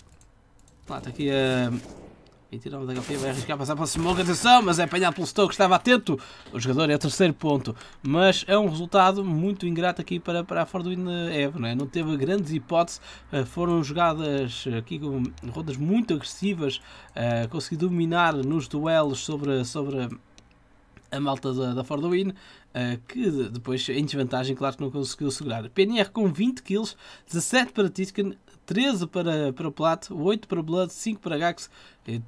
Lá está aqui a. 29 da HP, vai arriscar passar para o Smoke, atenção, mas é apanhado pelo Stoke, estava atento. O jogador é o terceiro ponto, mas é um resultado muito ingrato aqui para, para a Forduin Eve, não, é? não teve grandes hipóteses, eh, foram jogadas aqui com rodas muito agressivas, eh, conseguiu dominar nos duelos sobre, sobre a malta da, da Ford Win, uh, que depois em desvantagem, claro que não conseguiu segurar. PNR com 20 kills, 17 para Titkin, 13 para, para Plat, 8 para Blood, 5 para Gax,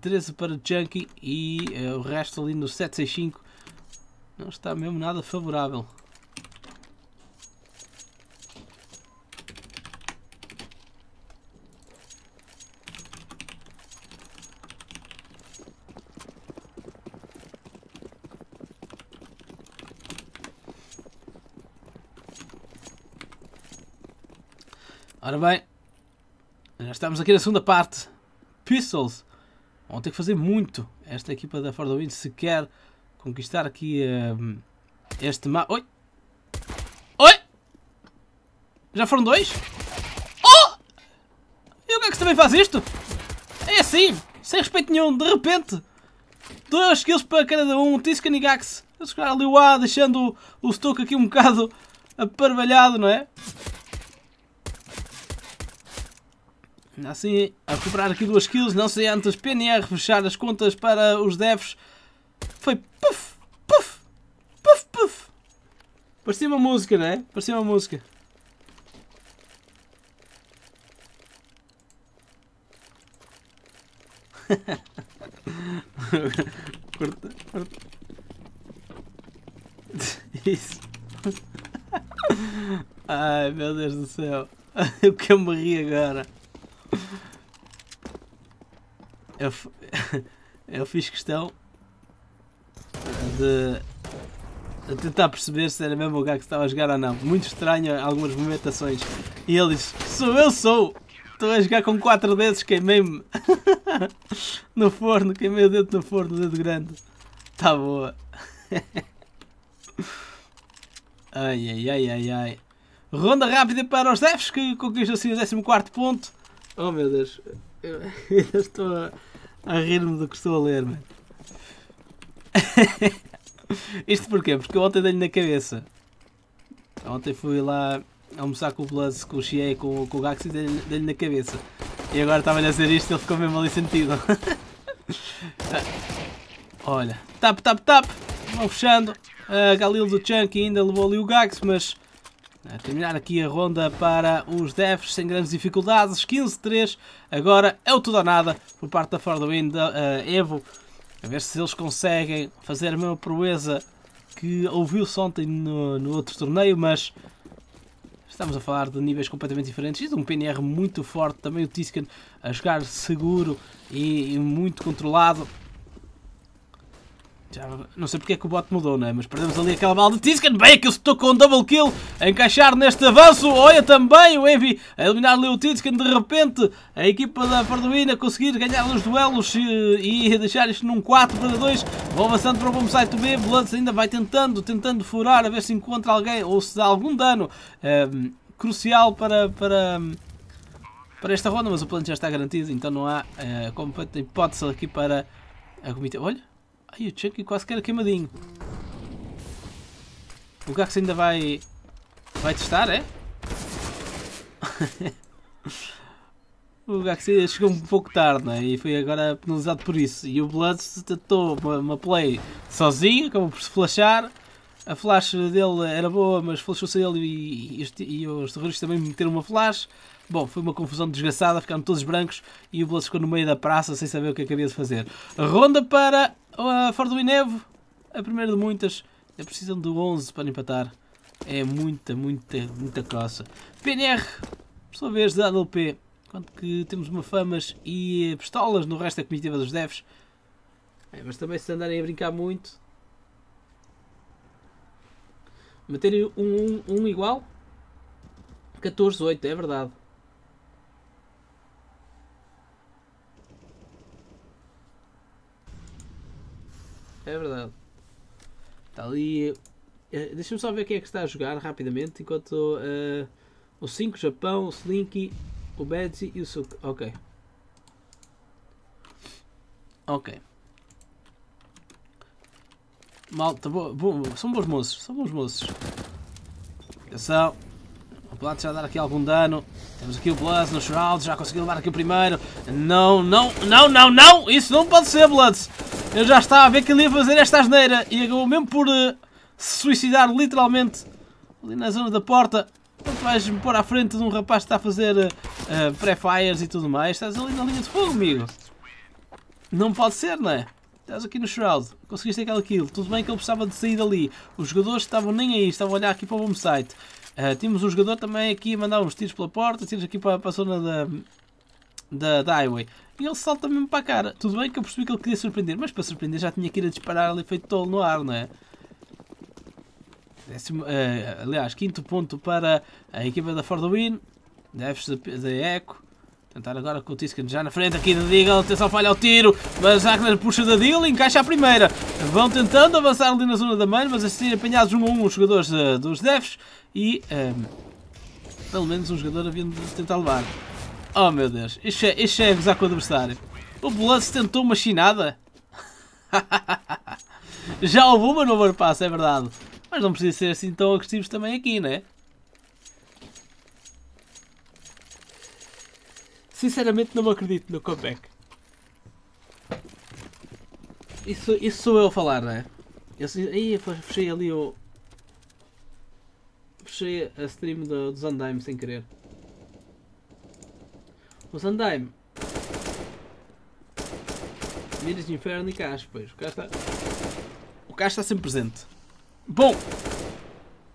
13 eh, para Junkie e uh, o resto ali no 765 não está mesmo nada favorável. Ora bem, já estamos aqui na segunda parte. Pistols vão ter que fazer muito. Esta equipa da Ford Wind se quer conquistar aqui hum, este mapa. Oi! Oi! Já foram dois? Oh! E o que é que também faz isto? É assim, sem respeito nenhum, de repente. Dois kills para cada um, Tiscan e Gax. ali o A, deixando o, o Stoke aqui um bocado aparvalhado, não é? Assim, a recuperar aqui 2 kills, não sei antes, PNR fechar as contas para os devs. Foi puf, puf, puf, puf. Parecia uma música, não é? Parecia uma música. <laughs> corta, corta. <laughs> Isso. Ai meu Deus do céu. O <laughs> que eu me ri agora. Eu, <laughs> eu fiz questão de, de tentar perceber se era mesmo o gajo que estava a jogar ou não. Muito estranho algumas movimentações. E ele disse, sou eu sou! Estou a jogar com 4 dedos, queimei-me <laughs> no forno, queimei o dedo no forno, o dedo grande. Tá boa. <laughs> ai ai ai ai ai. Ronda rápida para os devs que conquistam assim o 14 ponto. Oh meu Deus, eu ainda <laughs> estou a, a rir-me do que estou a ler, mano. <laughs> Isto porquê? Porque ontem dei-lhe na cabeça. Ontem fui lá almoçar com o Blas, com o Xie, com, com o Gax e dei-lhe dei na cabeça. E agora estava-lhe a dizer isto e ele ficou mesmo ali sentido. <laughs> Olha, tap, tap, tap. Vão fechando. A Galil do Chunk ainda levou ali o Gax, mas a terminar aqui a ronda para os devs sem grandes dificuldades. 15-3. Agora é o tudo ou nada por parte da Ford Wind, uh, Evo. A ver se eles conseguem fazer a mesma proeza que ouviu-se ontem no, no, outro torneio, mas estamos a falar de níveis completamente diferentes e de um PNR muito forte. Também o Tiscan a jogar seguro e, e muito controlado. Já, não sei porque é que o bot mudou, né? Mas perdemos ali aquela bala de Tiscan. Bem, que eu estou com um double kill a encaixar neste avanço. Olha também o Envy a eliminar ali o Tiscan. De repente, a equipa da Farduina conseguir ganhar os duelos eh, e, e deixar isto num 4 para 2. Vão avançando para o bom site B. Bloods ainda vai tentando, tentando furar a ver se encontra alguém ou se dá algum dano ehm, crucial para. para para esta ronda, mas o plano já está garantido, então não há uh, como hipótese aqui para a comitiva. Olha, Ai, o Chunky quase que era queimadinho. O Gax ainda vai... Vai testar, é? <laughs> o Gax chegou um pouco tarde, né? E foi agora penalizado por isso. E o Blood tentou uma, uma play sozinho, acabou por se flashar. A flash dele era boa, mas flashou-se ele e, e os terroristas também meteram uma flash. Bom, foi uma confusão desgraçada, ficaram todos brancos e o Bolas ficou no meio da praça sem saber o que é acabia de fazer. Ronda para a ah, Ford do Inevo, a primeira de muitas. É precisam do 11 para empatar. É muita, muita, muita coça. PNR, por sua vez, da ADLP. Quanto que temos uma famas e pistolas no resto da comitiva dos devs. É, mas também se andarem a brincar muito. Meterem um, um, um igual. 14-8, é verdade. É verdade. Está ali. Eh, eh, deixa-me só ver quem é que está a jogar rapidamente. Enquanto uh, o 5 Japão, o Slinky, o Betsy e o Suk. Ok. Ok. Malta, bo, bo, são bons moços, são bons moços. Atenção. O Plant já dar aqui algum dano. Temos aqui o Bloods no Shroud, já conseguiu levar aqui o primeiro. Não, não, não, não, não! Isso não pode ser, Bloods! Eu já estava a ver que ele ia fazer esta asneira e acabou mesmo por uh, se suicidar, literalmente, ali na zona da porta. Tanto vais-me pôr à frente de um rapaz que está a fazer uh, pré-fires e tudo mais. Estás ali na linha de fogo, amigo. Não pode ser, não é? Estás aqui no Shroud, conseguiste aquele kill, tudo bem que ele precisava de sair dali. Os jogadores estavam nem aí, estavam a olhar aqui para o bomb site. Uh, temos um jogador também aqui a mandar uns tiros pela porta, tiros aqui para, para a zona da, da, da highway. E ele salta mesmo para a cara. Tudo bem que eu percebi que ele queria surpreender, mas para surpreender já tinha que ir a disparar ali feito tolo no ar, não é? Décimo, uh, aliás, quinto ponto para a equipa da Ford Win, da, FC, da Echo Tentar agora com o Tiscan já na frente aqui de Deagle. Atenção, falha o tiro. Mas Agner puxa da Deagle e encaixa a primeira. Vão tentando avançar ali na zona da mãe, mas a serem apanhados um a um os jogadores uh, dos Devs E um, ehm, pelo menos um jogador havia de tentar levar. Oh meu Deus, isto é, isto é gozar com o adversário. O Bloods tentou uma chinada. <laughs> já houve uma no overpass, é verdade. Mas não precisa ser assim tão agressivos também aqui, né? Sinceramente não acredito no comeback. Isso, isso sou eu a falar, não é? Eu, aí fechei ali o. Fechei a stream do, do Zandime sem querer. O Zandime. Miras de inferno e cás, pois. O cá está. O cá está sempre presente. Bom!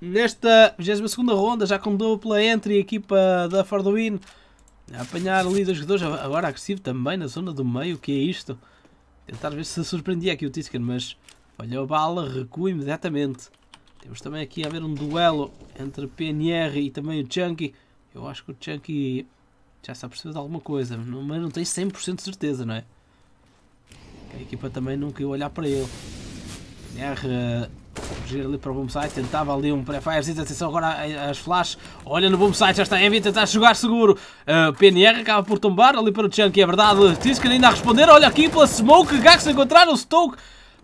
Nesta 22 ronda, já com dupla entre a equipa da Win, a apanhar ali dois jogadores, agora agressivo também na zona do meio, o que é isto? Tentar ver se surpreendia aqui o Tiscan, mas olhou a bala, recua imediatamente. Temos também aqui a ver um duelo entre PNR e também o Chunky. Eu acho que o Chunky já está apercebeu de alguma coisa, mas não tem 100% de certeza, não é? A equipa também nunca ia olhar para ele. PNR fugir ali para o bombsite, site, tentava ali um pré-firezito, atenção agora às flash, olha no bombsite, site, já está Heavy, tentar jogar seguro, uh, ah, PNR acaba por tombar ali para o Chunk, é verdade, Tisken ainda a responder, olha aqui pela Smoke, Gax encontrar o Stoke,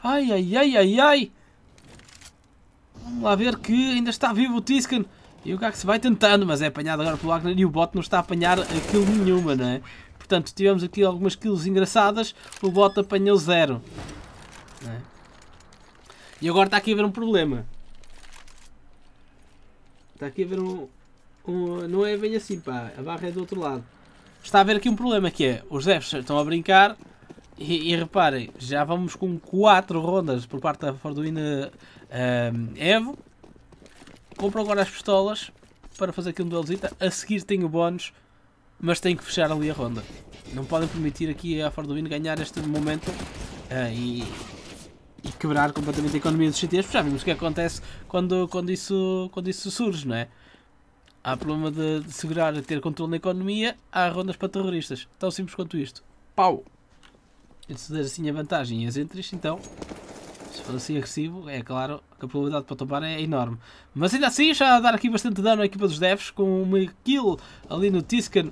ai ai ai ai ai, vamos lá ver que ainda está vivo o Tisken, e o Gax vai tentando, mas é apanhado agora pelo Wagner e o bot não está a apanhar aquilo nenhuma, não é? Portanto, tivemos aqui algumas kills engraçadas, o bot apanhou zero. E agora está aqui a haver um problema. Está aqui a haver um, um, Não é bem assim, pá. A barra é do outro lado. Está a haver aqui um problema que é... Os devs estão a brincar... E, e, reparem, já vamos com 4 rondas por parte da Forduina um, ehm, Evo. Compro agora as pistolas para fazer aqui um duelzita. A seguir tenho bónus, mas tenho que fechar ali a ronda. Não podem permitir aqui a Forduina ganhar este momento uh, e, e quebrar completamente a economia dos CTs, já vimos o é que acontece quando, quando, isso, quando isso surge, não é? Há problema de, de segurar e ter controle na economia, há rondas para terroristas. Tão simples quanto isto. Pau! E se der assim a vantagem e as entras, então, se for assim agressivo, é claro que a probabilidade para tomar é enorme. Mas ainda assim, já a dar aqui bastante dano à equipa dos devs, com uma kill ali no Tiscan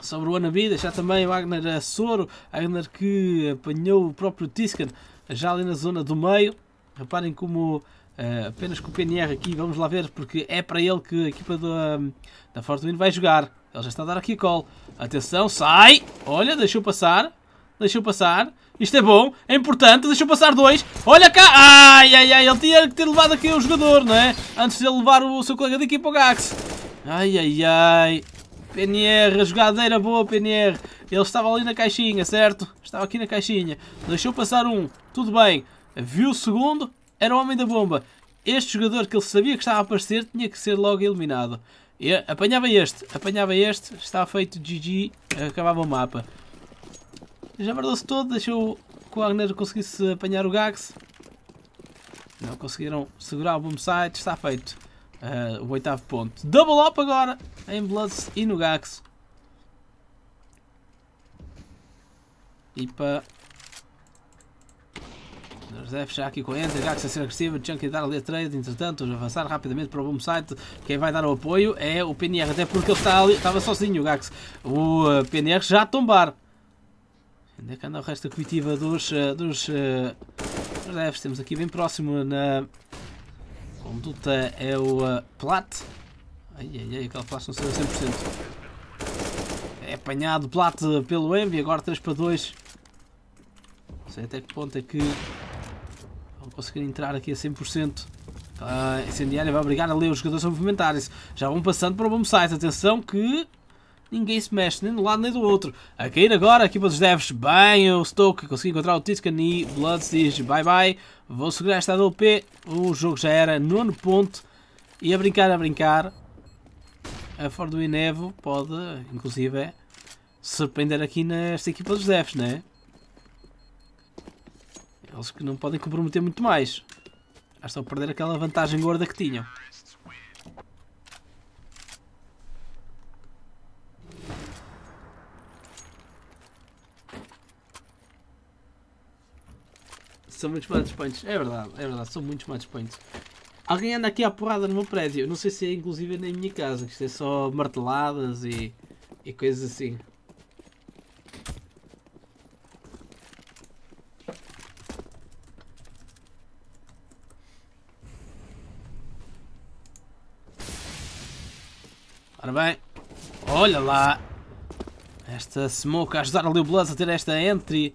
sobre o Anabi, deixar também Wagner a Soro, Wagner que apanhou o próprio Tiscan já ali na zona do meio. Reparem como Uh, apenas com o PNR aqui, vamos lá ver, porque é para ele que a equipa da, da Fortune vai jogar. Ele já está a dar aqui a call. Atenção, sai! Olha, deixou passar. Deixou passar. Isto é bom, é importante, deixou passar dois. Olha cá! Ai, ai, ai, ele tinha que ter levado aqui o jogador, não é? Antes de ele levar o seu colega de equipa, o Gax. Ai, ai, ai. PNR, a jogadeira boa, PNR. Ele estava ali na caixinha, certo? Estava aqui na caixinha. Deixou passar um. Tudo bem, viu o segundo, era o homem da bomba. Este jogador que ele sabia que estava a aparecer tinha que ser logo eliminado. E apanhava este, apanhava este, está feito GG, acabava o mapa. Já guardou-se todo, deixou que o Agner conseguisse apanhar o Gax. Não conseguiram segurar o bomb site, está feito. Uh, o oitavo ponto. Double up agora em Bloods e no Gax. E para Deve já aqui com Enzo, Gax a ser agressivo, a dar ali a trade, entretanto, avançar rapidamente para o boom site. Quem vai dar o apoio é o PNR, até porque ele está ali, estava sozinho o Gax. O eh, PNR já a tombar. Ainda é que anda o resto da comitiva dos, eh, dos, eh, dos devs. Temos aqui bem próximo na conduta é o Plat. Ai ai ai, aquele Plat não será 100%. É apanhado Plat pelo Envy, agora 3 para 2. Não sei até que ponto é que conseguir entrar aqui a 100%. A tá? incendiária vai obrigar a ler os jogadores a movimentarem-se. Já vão passando para o bom site. Atenção que ninguém se mexe, nem de um lado nem do outro. A cair agora, a equipa dos devs. Bem, o Stoke consegui encontrar o Titkan e Bloods diz bye bye. Vou segurar esta AWP. O jogo já era nono ponto. E a brincar, a brincar. A Ford do Inevo pode, inclusive, é, surpreender aqui nesta equipa dos devs, é? Eles que não podem comprometer muito mais. Já estão a perder aquela vantagem gorda que tinham. São muitos match points. É verdade, é verdade. São muitos match points. Alguém anda aqui à porrada no meu prédio. não sei se é inclusive na minha casa. Isto é só marteladas e, e coisas assim. Ora bem. Olha lá. Esta Smoke a ajudar ali o Bloods a ter esta entry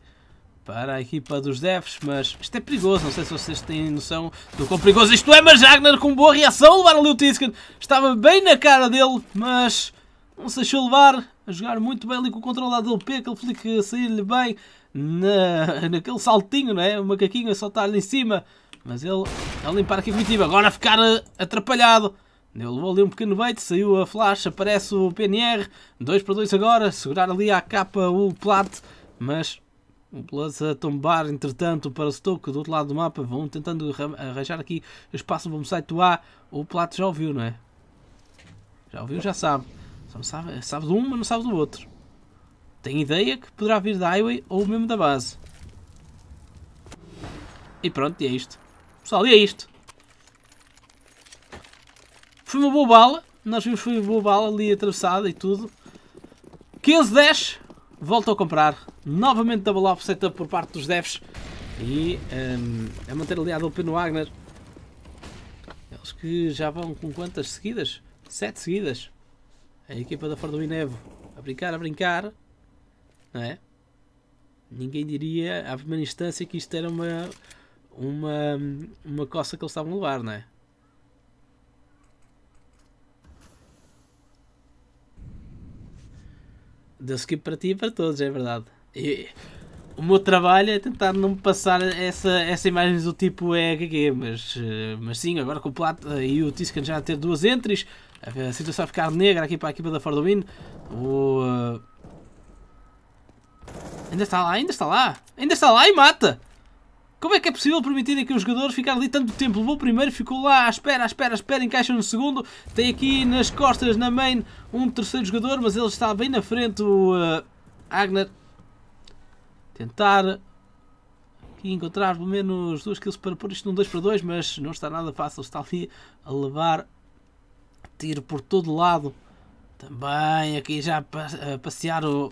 para a equipa dos Devs, mas isto é perigoso, não sei se vocês têm noção do quão perigoso isto é, mas Jagner com boa reação levar ali o Tisken, estava bem na cara dele, mas não se deixou levar, a jogar muito bem ali com o controle da LP, aquele flick a sair-lhe bem na, naquele saltinho, não é? O macaquinho a soltar-lhe em cima, mas ele a limpar aqui a agora a ficar eh, atrapalhado, ele levou ali um pequeno bait, saiu a flash, aparece o PNR, 2 para 2 agora, segurar ali à capa o Plat, mas o Plus a tombar, entretanto, para Stoke do outro lado do mapa. Vão tentando arranjar aqui espaço vamos o site A. O plate já ouviu, não é? Já ouviu, já sabe. Só sabe, sabe de um, mas não sabe do outro. Tem ideia que poderá vir da Highway ou mesmo da base. E pronto, e é isto. Pessoal, e é isto. Foi uma boa bala. Nós vimos foi uma boa bala ali atravessada e tudo. 15-10. Volto a comprar. Novamente double off setup por parte dos devs. E um, a manter aliado o Pino Wagner. Eles que já vão com quantas seguidas? 7 seguidas. A equipa da Ford Inevo. A brincar, a brincar. Não é? Ninguém diria à primeira instância que isto era uma, uma, hum, uma coça que eles estavam a levar, não é? Deus que para ti e para todos, é verdade. E, o meu trabalho é tentar não passar essa, essa imagem do tipo EHG, mas, eh, mas sim, agora com o Plata eh, e o Tiscan já a ter duas entries, a situação a ficar negra aqui para a equipa da Ford Win. O, uh... Ainda está lá, ainda está lá, ainda está lá e mata! Como é que é possível permitir que um jogador ficar ali tanto tempo? Levou primeiro, ficou lá à espera, à espera, à espera, encaixa no segundo. Tem aqui nas costas, na main, um terceiro jogador, mas ele está bem na frente, o uh, Agner. Tentar aqui encontrar pelo menos duas kills para pôr isto num 2 para 2, mas não está nada fácil. Está ali a levar tiro por todo lado. Também aqui já a eh, passear o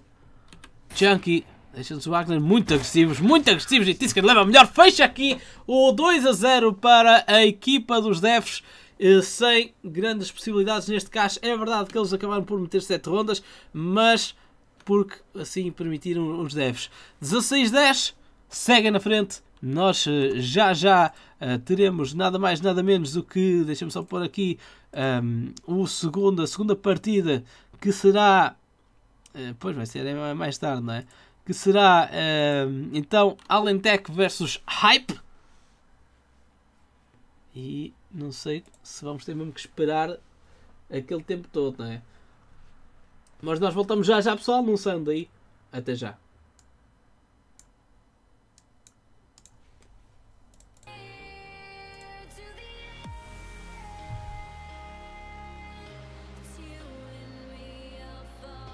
Chunky. Deixam-nos o Wagner muito agressivos, muito agressivos. E Tisca leva a melhor. Fecha aqui o 2 a 0 para a equipa dos Devs. Eh, sem grandes possibilidades neste caso. É verdade que eles acabaram por meter 7 rondas, mas porque assim permitiram os devs. 16-10, seguem na frente. Nós eh, já já eh, teremos nada mais, nada menos do que, deixem me só pôr aqui, um, ehm, o segundo, a segunda partida que será. pois vai ser é mais tarde, não é? que será uh, então Alentec versus Hype. E não sei se vamos ter mesmo que esperar aquele tempo todo, não é? Mas nós voltamos já já, pessoal. Não saiam Até já.